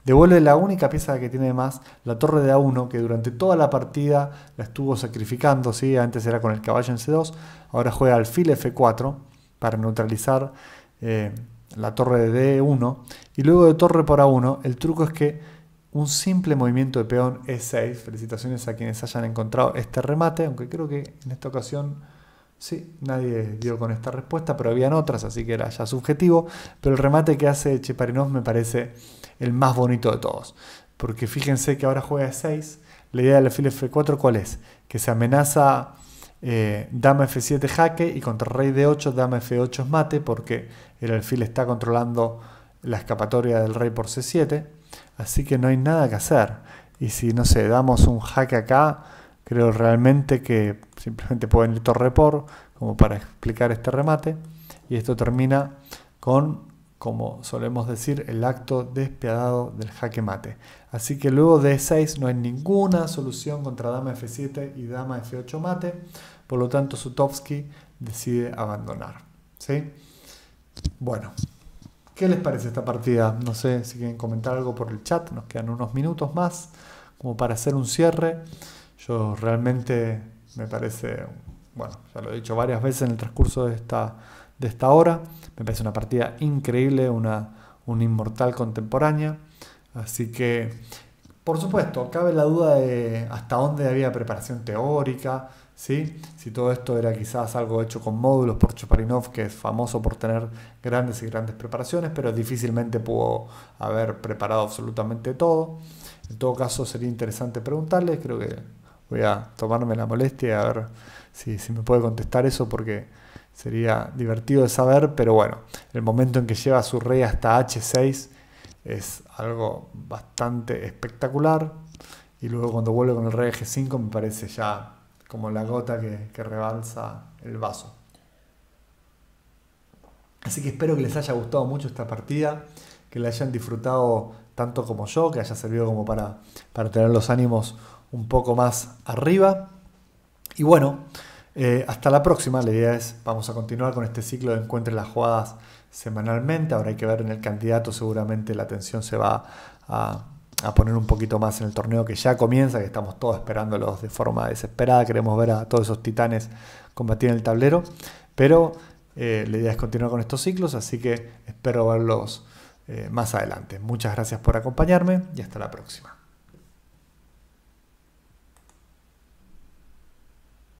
[SPEAKER 1] Devuelve la única pieza que tiene más, la torre de A1, que durante toda la partida la estuvo sacrificando, ¿sí? antes era con el caballo en C2, ahora juega alfil F4 para neutralizar eh, la torre de D1, y luego de torre por A1, el truco es que un simple movimiento de peón E6, felicitaciones a quienes hayan encontrado este remate, aunque creo que en esta ocasión Sí, nadie dio con esta respuesta, pero habían otras, así que era ya subjetivo. Pero el remate que hace Cheparinov me parece el más bonito de todos. Porque fíjense que ahora juega 6. La idea del alfil F4, ¿cuál es? Que se amenaza eh, dama F7 jaque y contra rey D8, dama F8 mate, porque el alfil está controlando la escapatoria del rey por C7. Así que no hay nada que hacer. Y si, no sé, damos un jaque acá Creo realmente que simplemente pueden torre por como para explicar este remate. Y esto termina con, como solemos decir, el acto despiadado del jaque mate. Así que luego de 6 no hay ninguna solución contra dama F7 y dama F8 mate. Por lo tanto, Sutovsky decide abandonar. ¿sí? Bueno, ¿qué les parece esta partida? No sé si quieren comentar algo por el chat, nos quedan unos minutos más como para hacer un cierre. Yo realmente me parece, bueno, ya lo he dicho varias veces en el transcurso de esta, de esta hora, me parece una partida increíble, una, inmortal contemporánea. Así que, por supuesto, cabe la duda de hasta dónde había preparación teórica, ¿sí? si todo esto era quizás algo hecho con módulos por Choparinov que es famoso por tener grandes y grandes preparaciones, pero difícilmente pudo haber preparado absolutamente todo. En todo caso, sería interesante preguntarle, creo que voy a tomarme la molestia a ver si, me puede contestar eso porque sería divertido de saber, pero bueno, el momento en que lleva su rey hasta H6 es algo bastante espectacular y luego cuando vuelve con el rey G5 me parece ya como la gota que, rebalsa el vaso. Así que espero que les haya gustado mucho esta partida, que la hayan disfrutado tanto como yo, que haya servido como para, para tener los ánimos un poco más arriba. Y bueno, eh, hasta la próxima. La idea es, vamos a continuar con este ciclo de encuentre las jugadas semanalmente. Ahora hay que ver en el candidato, seguramente la atención se va a, poner un poquito más en el torneo que ya comienza, que estamos todos esperándolos de forma desesperada. Queremos ver a todos esos titanes combatir en el tablero. Pero eh, la idea es continuar con estos ciclos, así que espero verlos eh, más adelante. Muchas gracias por acompañarme y hasta la próxima.